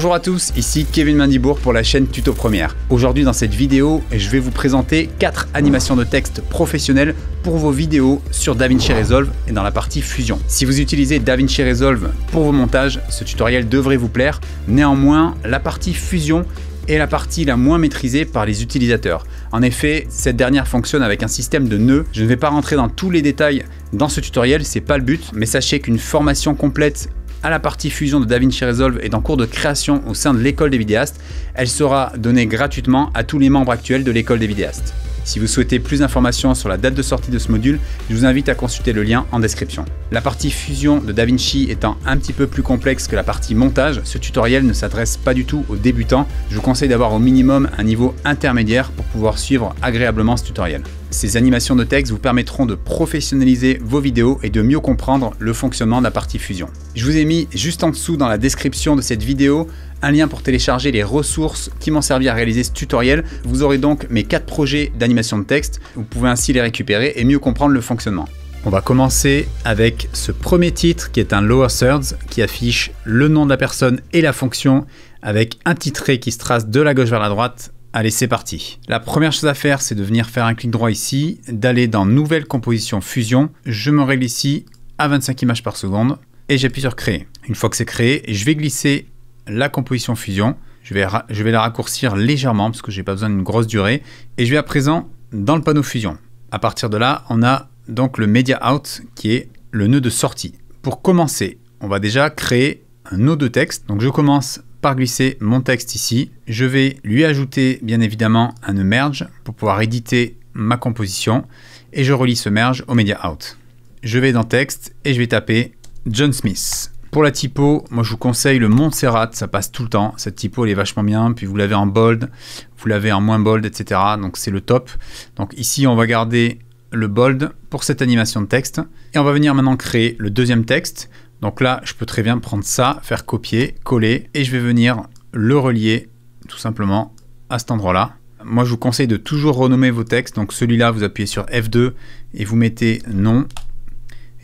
Bonjour à tous, ici Kevin Mandibourg pour la chaîne Tuto Première. Aujourd'hui dans cette vidéo, je vais vous présenter 4 animations de texte professionnelles pour vos vidéos sur DaVinci Resolve et dans la partie Fusion. Si vous utilisez DaVinci Resolve pour vos montages, ce tutoriel devrait vous plaire. Néanmoins, la partie Fusion est la partie la moins maîtrisée par les utilisateurs. En effet, cette dernière fonctionne avec un système de nœuds. Je ne vais pas rentrer dans tous les détails dans ce tutoriel, c'est pas le but, mais sachez qu'une formation complète à la partie fusion de DaVinci Resolve est en cours de création au sein de l'école des vidéastes. Elle sera donnée gratuitement à tous les membres actuels de l'école des vidéastes. Si vous souhaitez plus d'informations sur la date de sortie de ce module, je vous invite à consulter le lien en description. La partie fusion de DaVinci étant un petit peu plus complexe que la partie montage, ce tutoriel ne s'adresse pas du tout aux débutants. Je vous conseille d'avoir au minimum un niveau intermédiaire pour pouvoir suivre agréablement ce tutoriel. Ces animations de texte vous permettront de professionnaliser vos vidéos et de mieux comprendre le fonctionnement de la partie fusion. Je vous ai mis juste en dessous dans la description de cette vidéo un lien pour télécharger les ressources qui m'ont servi à réaliser ce tutoriel. Vous aurez donc mes 4 projets d'animation de texte. Vous pouvez ainsi les récupérer et mieux comprendre le fonctionnement. On va commencer avec ce premier titre qui est un lower thirds qui affiche le nom de la personne et la fonction avec un titré qui se trace de la gauche vers la droite Allez, c'est parti. La première chose à faire, c'est de venir faire un clic droit ici, d'aller dans Nouvelle composition Fusion. Je me règle ici à 25 images par seconde et j'appuie sur Créer. Une fois que c'est créé, je vais glisser la composition Fusion. Je vais, je vais la raccourcir légèrement parce que j'ai pas besoin d'une grosse durée. Et je vais à présent dans le panneau Fusion. À partir de là, on a donc le Media Out qui est le nœud de sortie. Pour commencer, on va déjà créer un nœud de texte. Donc je commence par glisser mon texte ici. Je vais lui ajouter bien évidemment un merge pour pouvoir éditer ma composition et je relis ce merge au media out. Je vais dans texte et je vais taper John Smith. Pour la typo, moi je vous conseille le Montserrat, ça passe tout le temps. Cette typo elle est vachement bien, puis vous l'avez en bold, vous l'avez en moins bold, etc. Donc c'est le top. Donc ici on va garder le bold pour cette animation de texte. Et on va venir maintenant créer le deuxième texte. Donc là, je peux très bien prendre ça, faire copier, coller, et je vais venir le relier tout simplement à cet endroit-là. Moi, je vous conseille de toujours renommer vos textes. Donc celui-là, vous appuyez sur F2 et vous mettez nom.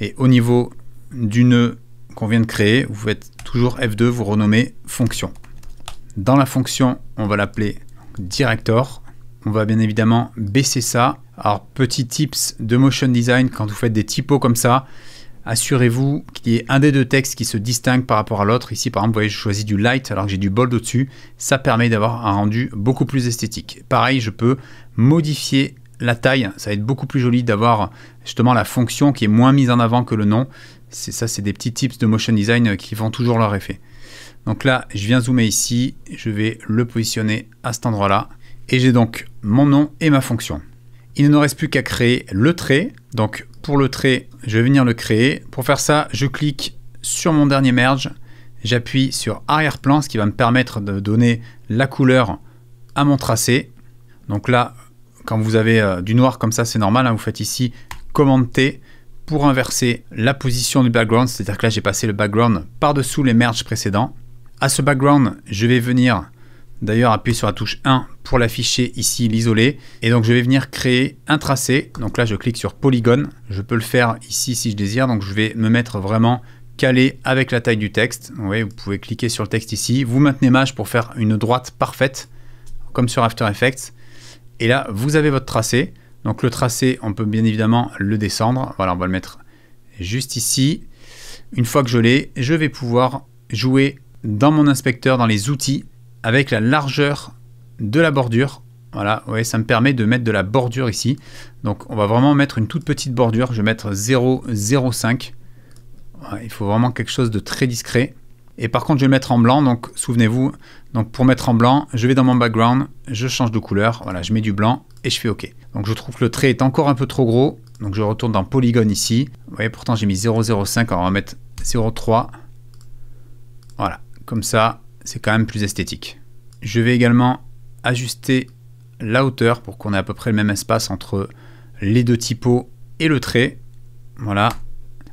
Et au niveau du nœud e qu'on vient de créer, vous faites toujours F2, vous renommez fonction. Dans la fonction, on va l'appeler director. On va bien évidemment baisser ça. Alors, petit tips de motion design, quand vous faites des typos comme ça, assurez-vous qu'il y ait un des deux textes qui se distingue par rapport à l'autre. Ici, par exemple, vous voyez, je choisis du light alors que j'ai du bold au-dessus. Ça permet d'avoir un rendu beaucoup plus esthétique. Pareil, je peux modifier la taille. Ça va être beaucoup plus joli d'avoir justement la fonction qui est moins mise en avant que le nom. C'est ça, c'est des petits tips de motion design qui font toujours leur effet. Donc là, je viens zoomer ici. Je vais le positionner à cet endroit-là. Et j'ai donc mon nom et ma fonction. Il ne nous reste plus qu'à créer le trait. Donc le trait, je vais venir le créer. Pour faire ça, je clique sur mon dernier merge, j'appuie sur arrière-plan, ce qui va me permettre de donner la couleur à mon tracé. Donc là, quand vous avez euh, du noir comme ça, c'est normal, hein, vous faites ici commande T pour inverser la position du background, c'est-à-dire que là j'ai passé le background par-dessous les merges précédents. À ce background, je vais venir D'ailleurs, appuyez sur la touche 1 pour l'afficher ici, l'isoler. Et donc, je vais venir créer un tracé. Donc là, je clique sur polygone. Je peux le faire ici si je désire. Donc, je vais me mettre vraiment calé avec la taille du texte. Vous, vous pouvez cliquer sur le texte ici. Vous maintenez mage pour faire une droite parfaite, comme sur After Effects. Et là, vous avez votre tracé. Donc le tracé, on peut bien évidemment le descendre. Voilà, on va le mettre juste ici. Une fois que je l'ai, je vais pouvoir jouer dans mon inspecteur, dans les outils, avec la largeur de la bordure. Voilà, vous ça me permet de mettre de la bordure ici. Donc on va vraiment mettre une toute petite bordure. Je vais mettre 0,05. il faut vraiment quelque chose de très discret. Et par contre, je vais mettre en blanc, donc souvenez-vous, donc pour mettre en blanc, je vais dans mon background, je change de couleur, voilà, je mets du blanc et je fais OK. Donc je trouve que le trait est encore un peu trop gros, donc je retourne dans polygone ici. Vous voyez, pourtant j'ai mis 0,05, on va mettre 0,3. Voilà, comme ça, c'est quand même plus esthétique. Je vais également ajuster la hauteur pour qu'on ait à peu près le même espace entre les deux typos et le trait. Voilà.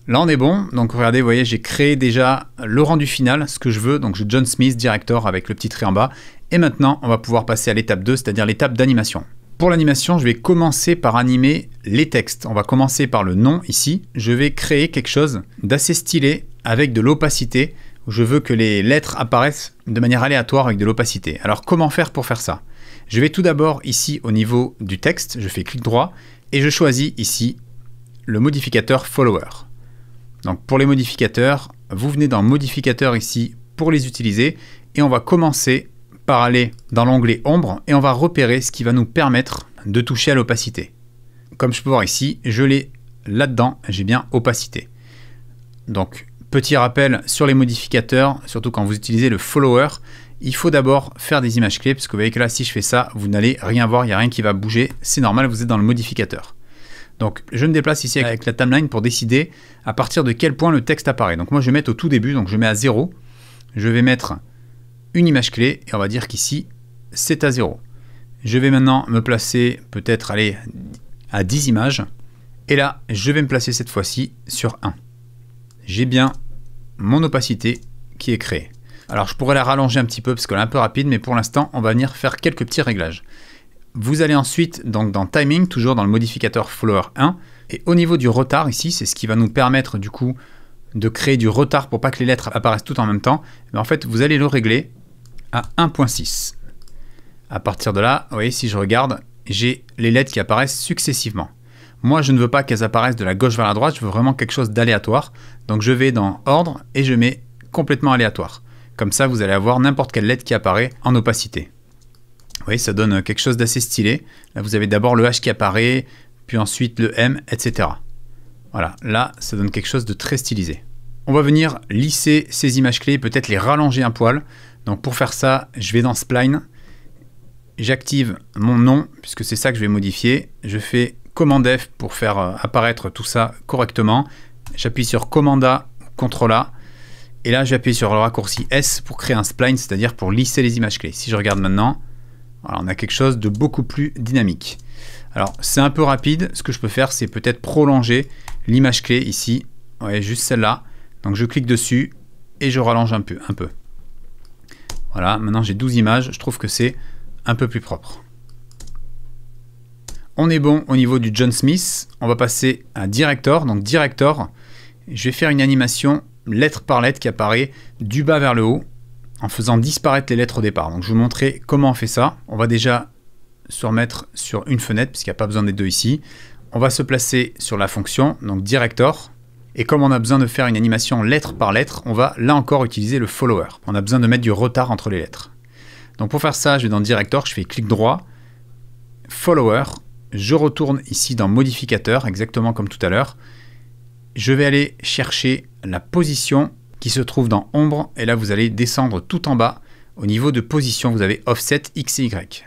Là, on est bon. Donc, regardez, vous voyez, j'ai créé déjà le rendu final, ce que je veux. Donc, je John Smith Director avec le petit trait en bas. Et maintenant, on va pouvoir passer à l'étape 2, c'est-à-dire l'étape d'animation. Pour l'animation, je vais commencer par animer les textes. On va commencer par le nom ici. Je vais créer quelque chose d'assez stylé avec de l'opacité je veux que les lettres apparaissent de manière aléatoire avec de l'opacité. Alors comment faire pour faire ça Je vais tout d'abord ici au niveau du texte, je fais clic droit et je choisis ici le modificateur follower. Donc pour les modificateurs, vous venez dans modificateur ici pour les utiliser et on va commencer par aller dans l'onglet ombre et on va repérer ce qui va nous permettre de toucher à l'opacité. Comme je peux voir ici, je l'ai là-dedans, j'ai bien opacité. Donc Petit rappel sur les modificateurs, surtout quand vous utilisez le follower, il faut d'abord faire des images clés, parce que vous voyez que là, si je fais ça, vous n'allez rien voir, il n'y a rien qui va bouger, c'est normal, vous êtes dans le modificateur. Donc je me déplace ici avec la timeline pour décider à partir de quel point le texte apparaît. Donc moi je vais mettre au tout début, donc je mets à 0, je vais mettre une image clé, et on va dire qu'ici, c'est à 0. Je vais maintenant me placer peut-être aller à 10 images, et là, je vais me placer cette fois-ci sur 1. J'ai bien mon opacité qui est créée. Alors je pourrais la rallonger un petit peu parce qu'elle est un peu rapide, mais pour l'instant on va venir faire quelques petits réglages. Vous allez ensuite donc dans Timing, toujours dans le modificateur Flower 1, et au niveau du retard ici, c'est ce qui va nous permettre du coup de créer du retard pour pas que les lettres apparaissent toutes en même temps. Mais en fait vous allez le régler à 1.6. À partir de là, vous voyez si je regarde, j'ai les lettres qui apparaissent successivement. Moi, je ne veux pas qu'elles apparaissent de la gauche vers la droite, je veux vraiment quelque chose d'aléatoire. Donc je vais dans Ordre et je mets complètement aléatoire. Comme ça, vous allez avoir n'importe quelle lettre qui apparaît en opacité. Vous voyez, ça donne quelque chose d'assez stylé. Là, vous avez d'abord le H qui apparaît, puis ensuite le M, etc. Voilà, là, ça donne quelque chose de très stylisé. On va venir lisser ces images clés, peut-être les rallonger un poil. Donc pour faire ça, je vais dans Spline, j'active mon nom, puisque c'est ça que je vais modifier. Je fais Commande F pour faire euh, apparaître tout ça correctement. J'appuie sur A, Contrôle A. Et là, j'appuie sur le raccourci S pour créer un spline, c'est-à-dire pour lisser les images clés. Si je regarde maintenant, on a quelque chose de beaucoup plus dynamique. Alors, c'est un peu rapide. Ce que je peux faire, c'est peut-être prolonger l'image clé ici. voyez, juste celle-là. Donc, je clique dessus et je rallonge un peu. Un peu. Voilà, maintenant j'ai 12 images. Je trouve que c'est un peu plus propre. On est bon au niveau du John Smith. On va passer à Director. Donc Director, je vais faire une animation lettre par lettre qui apparaît du bas vers le haut en faisant disparaître les lettres au départ. Donc je vais vous montrer comment on fait ça. On va déjà se remettre sur une fenêtre puisqu'il n'y a pas besoin des deux ici. On va se placer sur la fonction, donc Director. Et comme on a besoin de faire une animation lettre par lettre, on va là encore utiliser le follower. On a besoin de mettre du retard entre les lettres. Donc pour faire ça, je vais dans Director, je fais clic droit, Follower, je retourne ici dans modificateur, exactement comme tout à l'heure. Je vais aller chercher la position qui se trouve dans ombre, et là vous allez descendre tout en bas. Au niveau de position, vous avez offset x et y.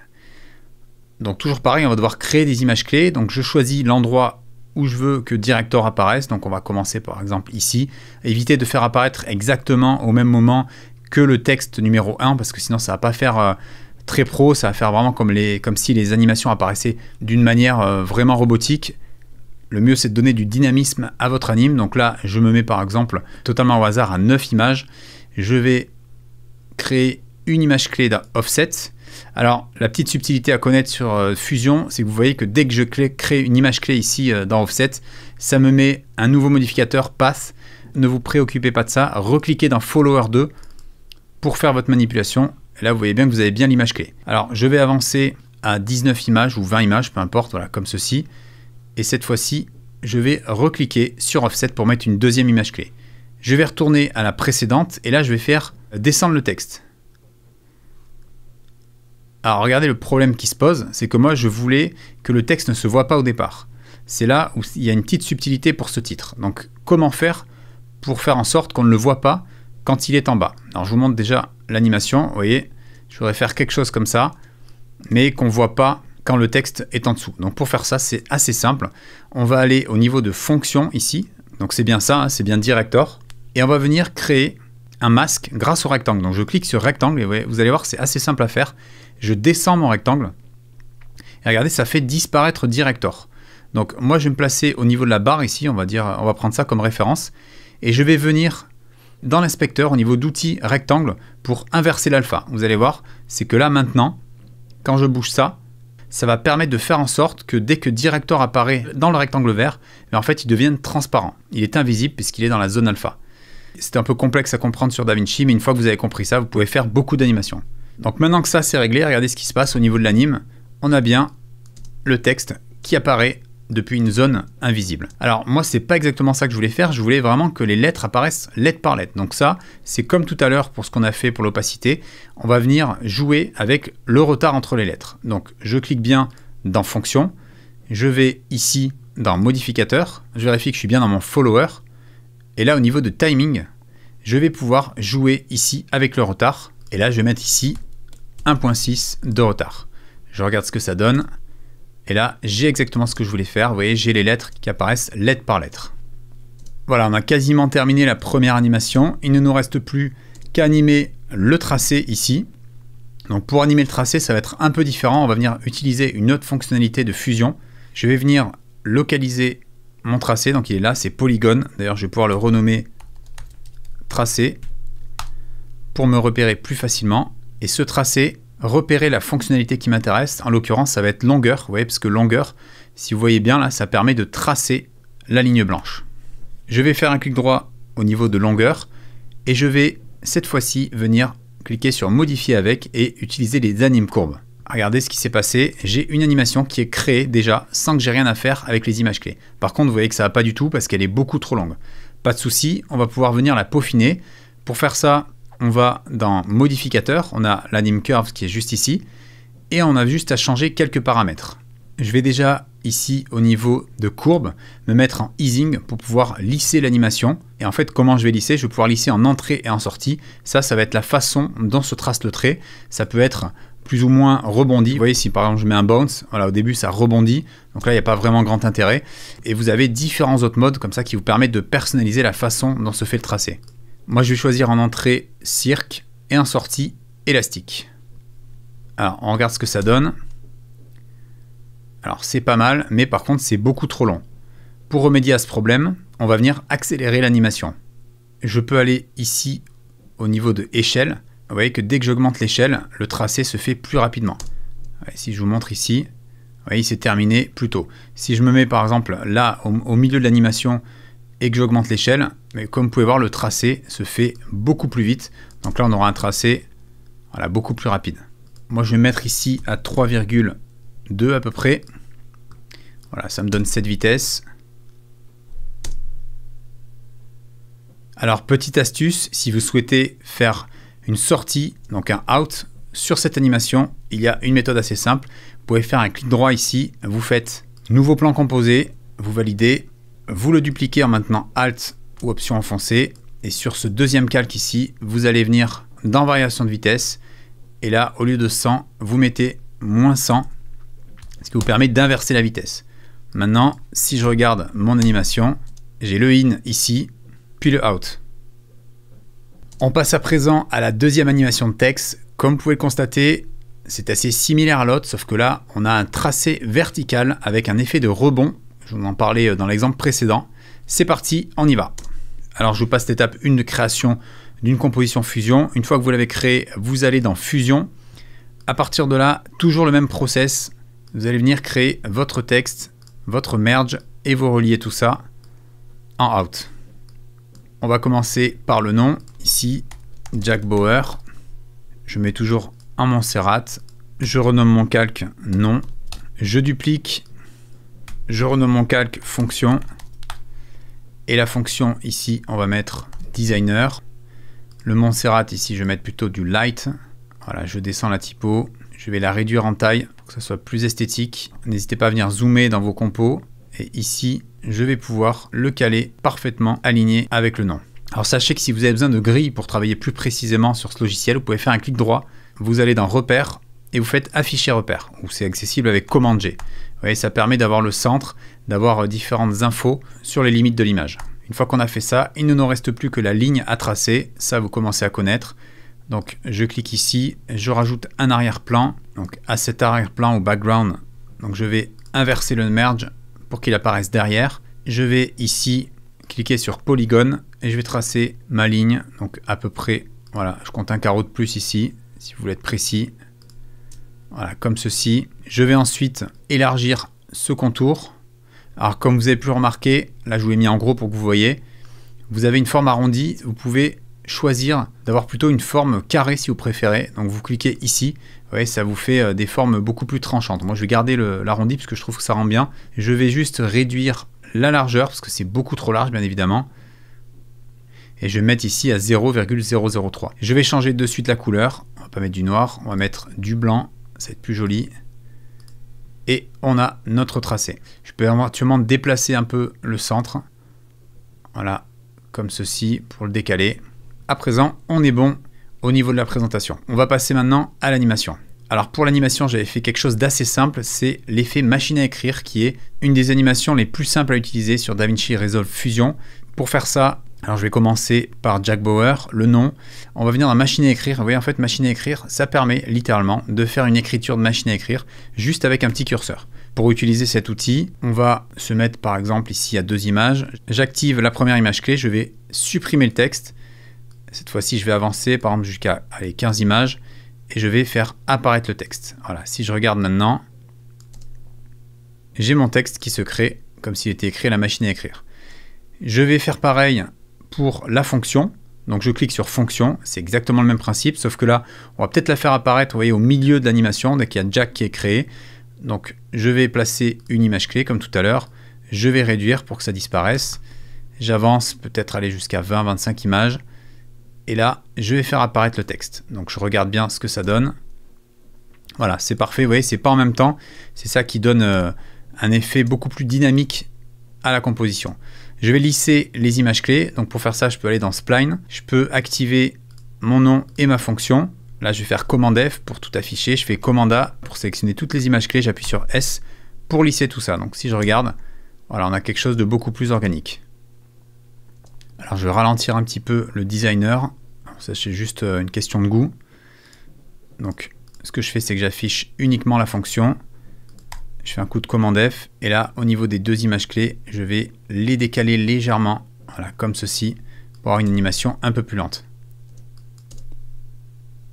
Donc toujours pareil, on va devoir créer des images clés. Donc je choisis l'endroit où je veux que Director apparaisse. Donc on va commencer par exemple ici. éviter de faire apparaître exactement au même moment que le texte numéro 1 parce que sinon ça va pas faire euh, très pro, ça va faire vraiment comme, les, comme si les animations apparaissaient d'une manière euh, vraiment robotique. Le mieux c'est de donner du dynamisme à votre anime. Donc là, je me mets par exemple totalement au hasard à 9 images. Je vais créer une image clé d'offset. offset. Alors, la petite subtilité à connaître sur euh, Fusion, c'est que vous voyez que dès que je crée une image clé ici euh, dans Offset, ça me met un nouveau modificateur Path. Ne vous préoccupez pas de ça. Recliquez dans Follower 2 pour faire votre manipulation Là, vous voyez bien que vous avez bien l'image clé. Alors, je vais avancer à 19 images ou 20 images, peu importe, voilà, comme ceci. Et cette fois-ci, je vais recliquer sur Offset pour mettre une deuxième image clé. Je vais retourner à la précédente et là, je vais faire descendre le texte. Alors regardez le problème qui se pose, c'est que moi je voulais que le texte ne se voit pas au départ. C'est là où il y a une petite subtilité pour ce titre. Donc comment faire pour faire en sorte qu'on ne le voit pas quand il est en bas Alors je vous montre déjà l'animation, vous voyez, je voudrais faire quelque chose comme ça, mais qu'on ne voit pas quand le texte est en dessous. Donc pour faire ça, c'est assez simple. On va aller au niveau de fonction ici, donc c'est bien ça, hein, c'est bien director, et on va venir créer un masque grâce au rectangle. Donc je clique sur rectangle, et vous, allez voir, c'est assez simple à faire. Je descends mon rectangle, et regardez, ça fait disparaître director. Donc moi, je vais me placer au niveau de la barre ici, on va dire, on va prendre ça comme référence, et je vais venir dans l'inspecteur au niveau d'outils rectangle pour inverser l'alpha. Vous allez voir, c'est que là maintenant, quand je bouge ça, ça va permettre de faire en sorte que dès que Director apparaît dans le rectangle vert, en fait il devient transparent. Il est invisible puisqu'il est dans la zone alpha. C'est un peu complexe à comprendre sur DaVinci, mais une fois que vous avez compris ça, vous pouvez faire beaucoup d'animations. Donc maintenant que ça c'est réglé, regardez ce qui se passe au niveau de l'anime. On a bien le texte qui apparaît depuis une zone invisible. Alors moi c'est pas exactement ça que je voulais faire, je voulais vraiment que les lettres apparaissent lettre par lettre. Donc ça c'est comme tout à l'heure pour ce qu'on a fait pour l'opacité, on va venir jouer avec le retard entre les lettres. Donc je clique bien dans fonction, je vais ici dans modificateur, je vérifie que je suis bien dans mon follower, et là au niveau de timing, je vais pouvoir jouer ici avec le retard, et là je vais mettre ici 1.6 de retard. Je regarde ce que ça donne. Et là, j'ai exactement ce que je voulais faire. Vous voyez, j'ai les lettres qui apparaissent lettre par lettre. Voilà, on a quasiment terminé la première animation. Il ne nous reste plus qu'à animer le tracé ici. Donc pour animer le tracé, ça va être un peu différent. On va venir utiliser une autre fonctionnalité de fusion. Je vais venir localiser mon tracé. Donc il est là, c'est polygone. D'ailleurs, je vais pouvoir le renommer tracé pour me repérer plus facilement. Et ce tracé, repérer la fonctionnalité qui m'intéresse. En l'occurrence, ça va être longueur, vous voyez, parce que longueur, si vous voyez bien là, ça permet de tracer la ligne blanche. Je vais faire un clic droit au niveau de longueur et je vais cette fois-ci venir cliquer sur modifier avec et utiliser les animes courbes. Regardez ce qui s'est passé, j'ai une animation qui est créée déjà sans que j'ai rien à faire avec les images clés. Par contre, vous voyez que ça va pas du tout parce qu'elle est beaucoup trop longue. Pas de souci, on va pouvoir venir la peaufiner. Pour faire ça, on va dans modificateur, on a l'anime curve qui est juste ici, et on a juste à changer quelques paramètres. Je vais déjà ici au niveau de courbe me mettre en easing pour pouvoir lisser l'animation. Et en fait, comment je vais lisser Je vais pouvoir lisser en entrée et en sortie. Ça, ça va être la façon dont se trace le trait. Ça peut être plus ou moins rebondi. Vous voyez, si par exemple je mets un bounce, voilà, au début ça rebondit, donc là il n'y a pas vraiment grand intérêt. Et vous avez différents autres modes comme ça qui vous permettent de personnaliser la façon dont se fait le tracé. Moi, je vais choisir en entrée cirque et en sortie élastique. Alors, on regarde ce que ça donne. Alors, c'est pas mal, mais par contre, c'est beaucoup trop long. Pour remédier à ce problème, on va venir accélérer l'animation. Je peux aller ici au niveau de échelle. Vous voyez que dès que j'augmente l'échelle, le tracé se fait plus rapidement. Si je vous montre ici, vous voyez, c'est terminé plus tôt. Si je me mets par exemple là au milieu de l'animation et que j'augmente l'échelle, mais comme vous pouvez voir, le tracé se fait beaucoup plus vite. Donc là, on aura un tracé voilà, beaucoup plus rapide. Moi, je vais mettre ici à 3,2 à peu près. Voilà, ça me donne cette vitesse. Alors, petite astuce, si vous souhaitez faire une sortie, donc un out, sur cette animation, il y a une méthode assez simple. Vous pouvez faire un clic droit ici, vous faites nouveau plan composé, vous validez, vous le dupliquez en maintenant Alt ou option enfoncée. Et sur ce deuxième calque ici, vous allez venir dans variation de vitesse. Et là, au lieu de 100, vous mettez moins 100, ce qui vous permet d'inverser la vitesse. Maintenant, si je regarde mon animation, j'ai le in ici, puis le out. On passe à présent à la deuxième animation de texte. Comme vous pouvez le constater, c'est assez similaire à l'autre, sauf que là, on a un tracé vertical avec un effet de rebond. Je vous en parlais dans l'exemple précédent. C'est parti, on y va. Alors je vous passe l'étape 1 de création d'une composition fusion. Une fois que vous l'avez créée, vous allez dans fusion. À partir de là, toujours le même process. Vous allez venir créer votre texte, votre merge et vous relier tout ça en out. On va commencer par le nom. Ici, Jack Bauer. Je mets toujours un Montserrat. Je renomme mon calque nom. Je duplique. Je renomme mon calque fonction. Et la fonction ici, on va mettre designer. Le Montserrat ici, je vais mettre plutôt du light. Voilà, je descends la typo. Je vais la réduire en taille pour que ça soit plus esthétique. N'hésitez pas à venir zoomer dans vos compos. Et ici, je vais pouvoir le caler parfaitement aligné avec le nom. Alors sachez que si vous avez besoin de grilles pour travailler plus précisément sur ce logiciel, vous pouvez faire un clic droit, vous allez dans repères et vous faites afficher repères, ou c'est accessible avec Command G. Vous voyez, ça permet d'avoir le centre d'avoir euh, différentes infos sur les limites de l'image. Une fois qu'on a fait ça, il ne nous reste plus que la ligne à tracer, ça vous commencez à connaître. Donc je clique ici, je rajoute un arrière-plan. Donc à cet arrière-plan ou background, donc je vais inverser le merge pour qu'il apparaisse derrière. Je vais ici cliquer sur polygone et je vais tracer ma ligne, donc à peu près, voilà, je compte un carreau de plus ici, si vous voulez être précis. Voilà, comme ceci. Je vais ensuite élargir ce contour alors comme vous avez pu remarquer, là je vous l'ai mis en gros pour que vous voyez, vous avez une forme arrondie, vous pouvez choisir d'avoir plutôt une forme carrée si vous préférez. Donc vous cliquez ici, vous voyez, ça vous fait euh, des formes beaucoup plus tranchantes. Moi je vais garder l'arrondi parce que je trouve que ça rend bien. Je vais juste réduire la largeur parce que c'est beaucoup trop large bien évidemment. Et je vais mettre ici à 0,003. Je vais changer de suite la couleur. On va pas mettre du noir, on va mettre du blanc, ça va être plus joli et on a notre tracé. Je peux éventuellement déplacer un peu le centre. Voilà, comme ceci pour le décaler. À présent, on est bon au niveau de la présentation. On va passer maintenant à l'animation. Alors pour l'animation, j'avais fait quelque chose d'assez simple, c'est l'effet machine à écrire qui est une des animations les plus simples à utiliser sur DaVinci Resolve Fusion. Pour faire ça, alors je vais commencer par Jack Bauer, le nom. On va venir dans machine à écrire. Vous voyez en fait machine à écrire, ça permet littéralement de faire une écriture de machine à écrire juste avec un petit curseur. Pour utiliser cet outil, on va se mettre par exemple ici à deux images. J'active la première image clé, je vais supprimer le texte. Cette fois-ci, je vais avancer par exemple jusqu'à 15 images et je vais faire apparaître le texte. Voilà, si je regarde maintenant, j'ai mon texte qui se crée comme s'il était écrit à la machine à écrire. Je vais faire pareil pour la fonction. Donc je clique sur fonction, c'est exactement le même principe, sauf que là, on va peut-être la faire apparaître, vous voyez, au milieu de l'animation, dès qu'il y a Jack qui est créé. Donc je vais placer une image clé, comme tout à l'heure, je vais réduire pour que ça disparaisse. J'avance, peut-être aller jusqu'à 20-25 images. Et là, je vais faire apparaître le texte. Donc je regarde bien ce que ça donne. Voilà, c'est parfait, vous voyez, c'est pas en même temps. C'est ça qui donne euh, un effet beaucoup plus dynamique à la composition. Je vais lisser les images clés. Donc pour faire ça, je peux aller dans Spline. Je peux activer mon nom et ma fonction. Là, je vais faire commande F pour tout afficher. Je fais commande A pour sélectionner toutes les images clés. J'appuie sur S pour lisser tout ça. Donc si je regarde, voilà, on a quelque chose de beaucoup plus organique. Alors je vais ralentir un petit peu le designer. Ça, c'est juste euh, une question de goût. Donc ce que je fais, c'est que j'affiche uniquement la fonction je fais un coup de commande F, et là, au niveau des deux images clés, je vais les décaler légèrement, voilà, comme ceci, pour avoir une animation un peu plus lente.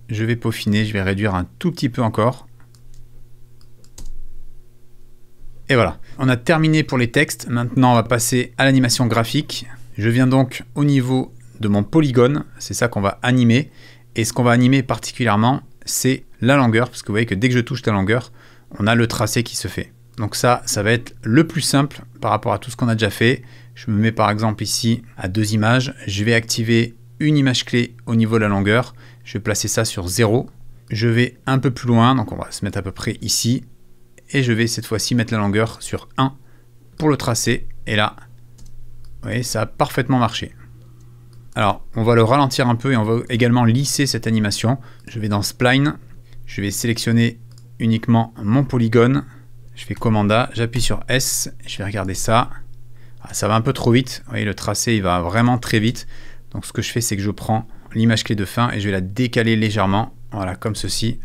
Je vais peaufiner, je vais réduire un tout petit peu encore. Et voilà, on a terminé pour les textes. Maintenant, on va passer à l'animation graphique. Je viens donc au niveau de mon polygone, c'est ça qu'on va animer. Et ce qu'on va animer particulièrement, c'est la longueur, parce que vous voyez que dès que je touche la longueur, on a le tracé qui se fait. Donc ça, ça va être le plus simple par rapport à tout ce qu'on a déjà fait. Je me mets par exemple ici à deux images. Je vais activer une image clé au niveau de la longueur. Je vais placer ça sur 0. Je vais un peu plus loin, donc on va se mettre à peu près ici. Et je vais cette fois-ci mettre la longueur sur 1 pour le tracé. Et là, vous voyez, ça a parfaitement marché. Alors, on va le ralentir un peu et on va également lisser cette animation. Je vais dans Spline, je vais sélectionner uniquement mon polygone. Je fais commanda, j'appuie sur S, je vais regarder ça. Ah, ça va un peu trop vite, vous voyez le tracé il va vraiment très vite. Donc ce que je fais c'est que je prends l'image clé de fin et je vais la décaler légèrement, voilà comme ceci.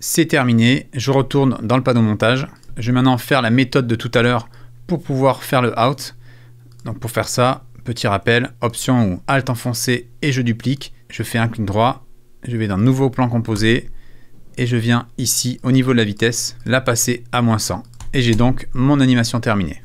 C'est terminé, je retourne dans le panneau montage. Je vais maintenant faire la méthode de tout à l'heure pour pouvoir faire le out. Donc pour faire ça, petit rappel, option ou alt enfoncé et je duplique. Je fais un clic droit, je vais dans nouveau plan composé, et je viens ici au niveau de la vitesse la passer à moins 100 et j'ai donc mon animation terminée.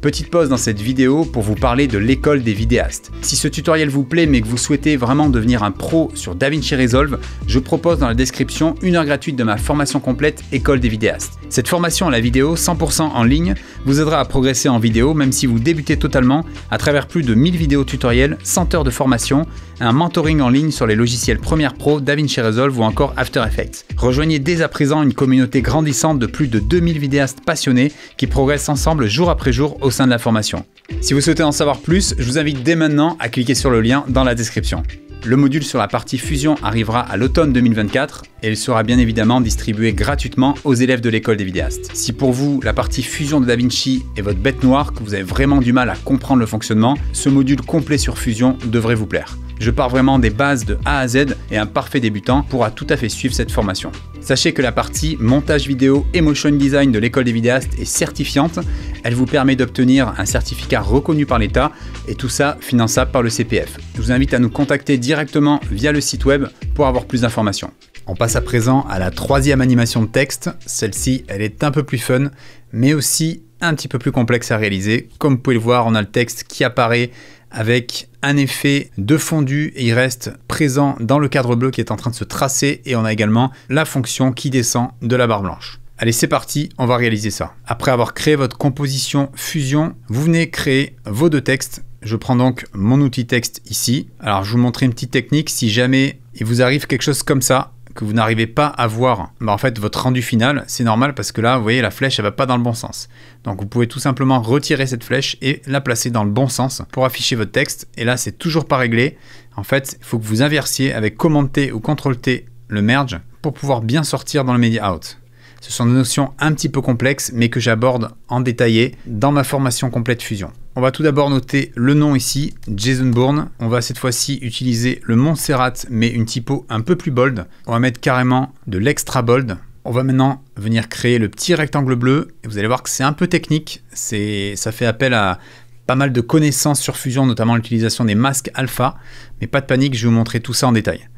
Petite pause dans cette vidéo pour vous parler de l'école des vidéastes. Si ce tutoriel vous plaît mais que vous souhaitez vraiment devenir un pro sur DaVinci Resolve, je propose dans la description une heure gratuite de ma formation complète École des vidéastes. Cette formation à la vidéo 100% en ligne vous aidera à progresser en vidéo même si vous débutez totalement à travers plus de 1000 vidéos tutoriels, 100 heures de formation un mentoring en ligne sur les logiciels Premiere Pro, DaVinci Resolve ou encore After Effects. Rejoignez dès à présent une communauté grandissante de plus de 2000 vidéastes passionnés qui progressent ensemble jour après jour au sein de la formation. Si vous souhaitez en savoir plus, je vous invite dès maintenant à cliquer sur le lien dans la description. Le module sur la partie fusion arrivera à l'automne 2024 et il sera bien évidemment distribué gratuitement aux élèves de l'école des vidéastes. Si pour vous la partie fusion de DaVinci est votre bête noire, que vous avez vraiment du mal à comprendre le fonctionnement, ce module complet sur fusion devrait vous plaire. Je pars vraiment des bases de A à Z et un parfait débutant pourra tout à fait suivre cette formation. Sachez que la partie montage vidéo et motion design de l'école des vidéastes est certifiante. Elle vous permet d'obtenir un certificat reconnu par l'État et tout ça finançable par le CPF. Je vous invite à nous contacter directement via le site web pour avoir plus d'informations. On passe à présent à la troisième animation de texte. Celle-ci, elle est un peu plus fun, mais aussi un petit peu plus complexe à réaliser. Comme vous pouvez le voir, on a le texte qui apparaît avec un effet de fondu et il reste présent dans le cadre bleu qui est en train de se tracer et on a également la fonction qui descend de la barre blanche. Allez, c'est parti, on va réaliser ça. Après avoir créé votre composition fusion, vous venez créer vos deux textes. Je prends donc mon outil texte ici. Alors, je vous montrer une petite technique. Si jamais il vous arrive quelque chose comme ça, que vous n'arrivez pas à voir bah, en fait votre rendu final, c'est normal parce que là, vous voyez, la flèche, elle va pas dans le bon sens. Donc vous pouvez tout simplement retirer cette flèche et la placer dans le bon sens pour afficher votre texte. Et là, c'est toujours pas réglé. En fait, il faut que vous inversiez avec Commande t ou CTRL-T le merge pour pouvoir bien sortir dans le media out. Ce sont des notions un petit peu complexes, mais que j'aborde en détaillé dans ma formation complète Fusion. On va tout d'abord noter le nom ici, Jason Bourne. On va cette fois-ci utiliser le Montserrat, mais une typo un peu plus bold. On va mettre carrément de l'extra bold. On va maintenant venir créer le petit rectangle bleu. Et vous allez voir que c'est un peu technique. Ça fait appel à pas mal de connaissances sur Fusion, notamment l'utilisation des masques alpha. Mais pas de panique, je vais vous montrer tout ça en détail.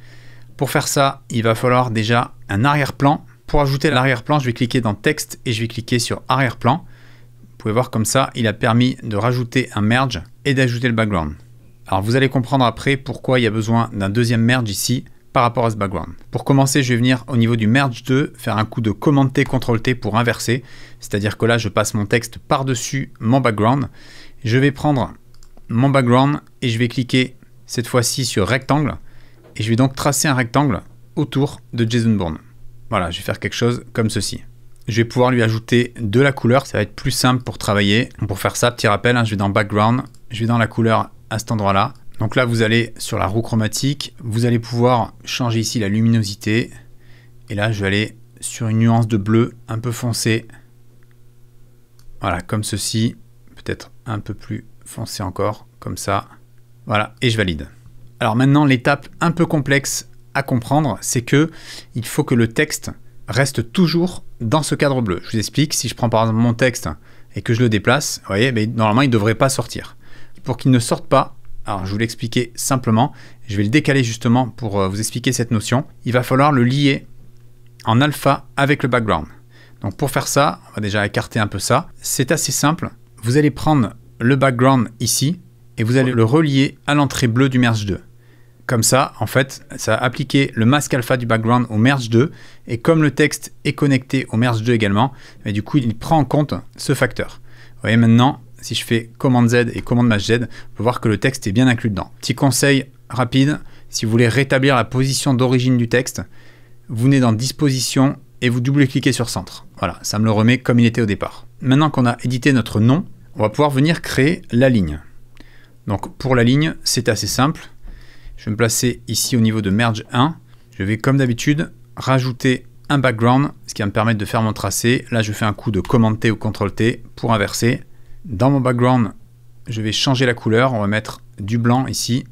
Pour faire ça, il va falloir déjà un arrière-plan. Pour ajouter l'arrière-plan, je vais cliquer dans Texte et je vais cliquer sur Arrière-plan. Vous pouvez voir comme ça, il a permis de rajouter un merge et d'ajouter le background. Alors vous allez comprendre après pourquoi il y a besoin d'un deuxième merge ici par rapport à ce background. Pour commencer, je vais venir au niveau du merge 2, faire un coup de commande T, CTRL T pour inverser. C'est-à-dire que là, je passe mon texte par-dessus mon background. Je vais prendre mon background et je vais cliquer cette fois-ci sur rectangle. Et je vais donc tracer un rectangle autour de Jason Bourne. Voilà, je vais faire quelque chose comme ceci je vais pouvoir lui ajouter de la couleur, ça va être plus simple pour travailler. Pour faire ça, petit rappel, hein, je vais dans Background, je vais dans la couleur à cet endroit-là. Donc là, vous allez sur la roue chromatique, vous allez pouvoir changer ici la luminosité. Et là, je vais aller sur une nuance de bleu un peu foncé. Voilà, comme ceci, peut-être un peu plus foncé encore, comme ça. Voilà, et je valide. Alors maintenant, l'étape un peu complexe à comprendre, c'est que il faut que le texte reste toujours dans ce cadre bleu. Je vous explique, si je prends par exemple mon texte et que je le déplace, vous voyez, ben, normalement il ne devrait pas sortir. Pour qu'il ne sorte pas, alors je vous l'expliquais simplement, je vais le décaler justement pour euh, vous expliquer cette notion, il va falloir le lier en alpha avec le background. Donc pour faire ça, on va déjà écarter un peu ça. C'est assez simple, vous allez prendre le background ici et vous allez le relier à l'entrée bleue du Merge 2. Comme ça, en fait, ça a appliqué le masque alpha du background au merge 2. Et comme le texte est connecté au merge 2 également, et du coup, il prend en compte ce facteur. Vous voyez maintenant, si je fais commande Z et commande Masque Z, on peut voir que le texte est bien inclus dedans. Petit conseil rapide, si vous voulez rétablir la position d'origine du texte, vous venez dans disposition et vous double-cliquez sur centre. Voilà, ça me le remet comme il était au départ. Maintenant qu'on a édité notre nom, on va pouvoir venir créer la ligne. Donc pour la ligne, c'est assez simple. Je vais me placer ici au niveau de Merge 1. Je vais comme d'habitude rajouter un background, ce qui va me permettre de faire mon tracé. Là, je fais un coup de commande T ou Contrôle T pour inverser. Dans mon background, je vais changer la couleur. On va mettre du blanc ici.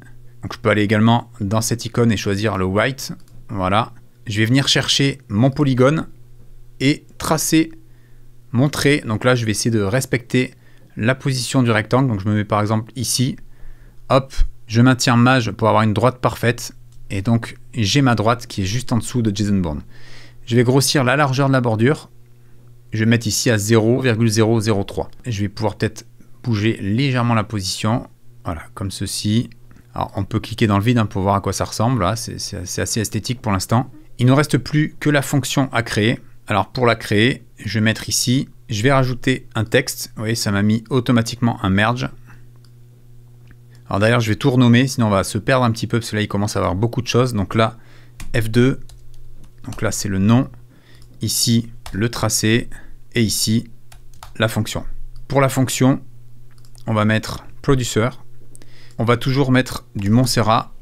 Donc, je peux aller également dans cette icône et choisir le white. Voilà. Je vais venir chercher mon polygone et tracer mon trait. Donc là, je vais essayer de respecter la position du rectangle. Donc, je me mets par exemple ici. Hop, je maintiens mage pour avoir une droite parfaite, et donc j'ai ma droite qui est juste en dessous de Jason Bourne. Je vais grossir la largeur de la bordure, je vais mettre ici à 0,003. Je vais pouvoir peut-être bouger légèrement la position, voilà, comme ceci. Alors on peut cliquer dans le vide hein, pour voir à quoi ça ressemble, hein. c'est assez esthétique pour l'instant. Il ne reste plus que la fonction à créer. Alors pour la créer, je vais mettre ici, je vais rajouter un texte. Vous voyez, ça m'a mis automatiquement un merge. Alors d'ailleurs, je vais tout renommer, sinon on va se perdre un petit peu, parce que là, il commence à avoir beaucoup de choses. Donc là, F2, donc là, c'est le nom. Ici, le tracé. Et ici, la fonction. Pour la fonction, on va mettre producer. On va toujours mettre du Montserrat.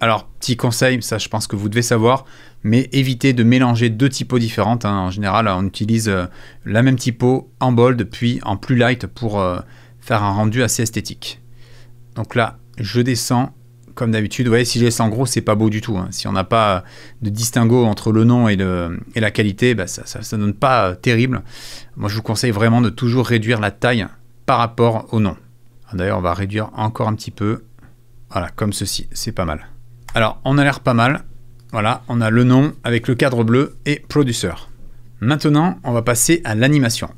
Alors, petit conseil, ça je pense que vous devez savoir, mais évitez de mélanger deux typos différentes. Hein. En général, on utilise euh, la même typo en bold, puis en plus light pour euh, faire un rendu assez esthétique. Donc là, je descends. Comme d'habitude, vous voyez, si je laisse en gros, c'est pas beau du tout. Hein. Si on n'a pas de distinguo entre le nom et, la qualité, bah, ça ne donne pas euh, terrible. Moi, je vous conseille vraiment de toujours réduire la taille par rapport au nom. Ah, d'ailleurs, on va réduire encore un petit peu. Voilà, comme ceci, c'est pas mal. Alors, on a l'air pas mal. Voilà, on a le nom avec le cadre bleu et producer. Maintenant, on va passer à l'animation.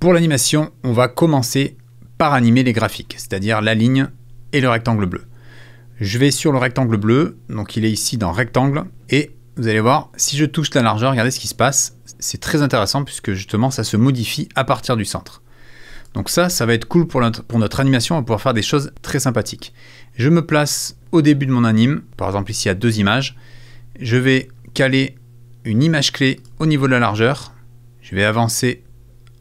Pour l'animation, on va commencer par animer les graphiques, c'est-à-dire la ligne et le rectangle bleu. Je vais sur le rectangle bleu, donc il est ici dans rectangle, et vous allez voir, si je touche la largeur, regardez ce qui se passe. C'est très intéressant puisque justement ça se modifie à partir du centre. Donc ça, ça va être cool pour notre, pour notre animation, on va pouvoir faire des choses très sympathiques. Je me place au début de mon anime, par exemple ici à deux images. Je vais caler une image clé au niveau de la largeur. Je vais avancer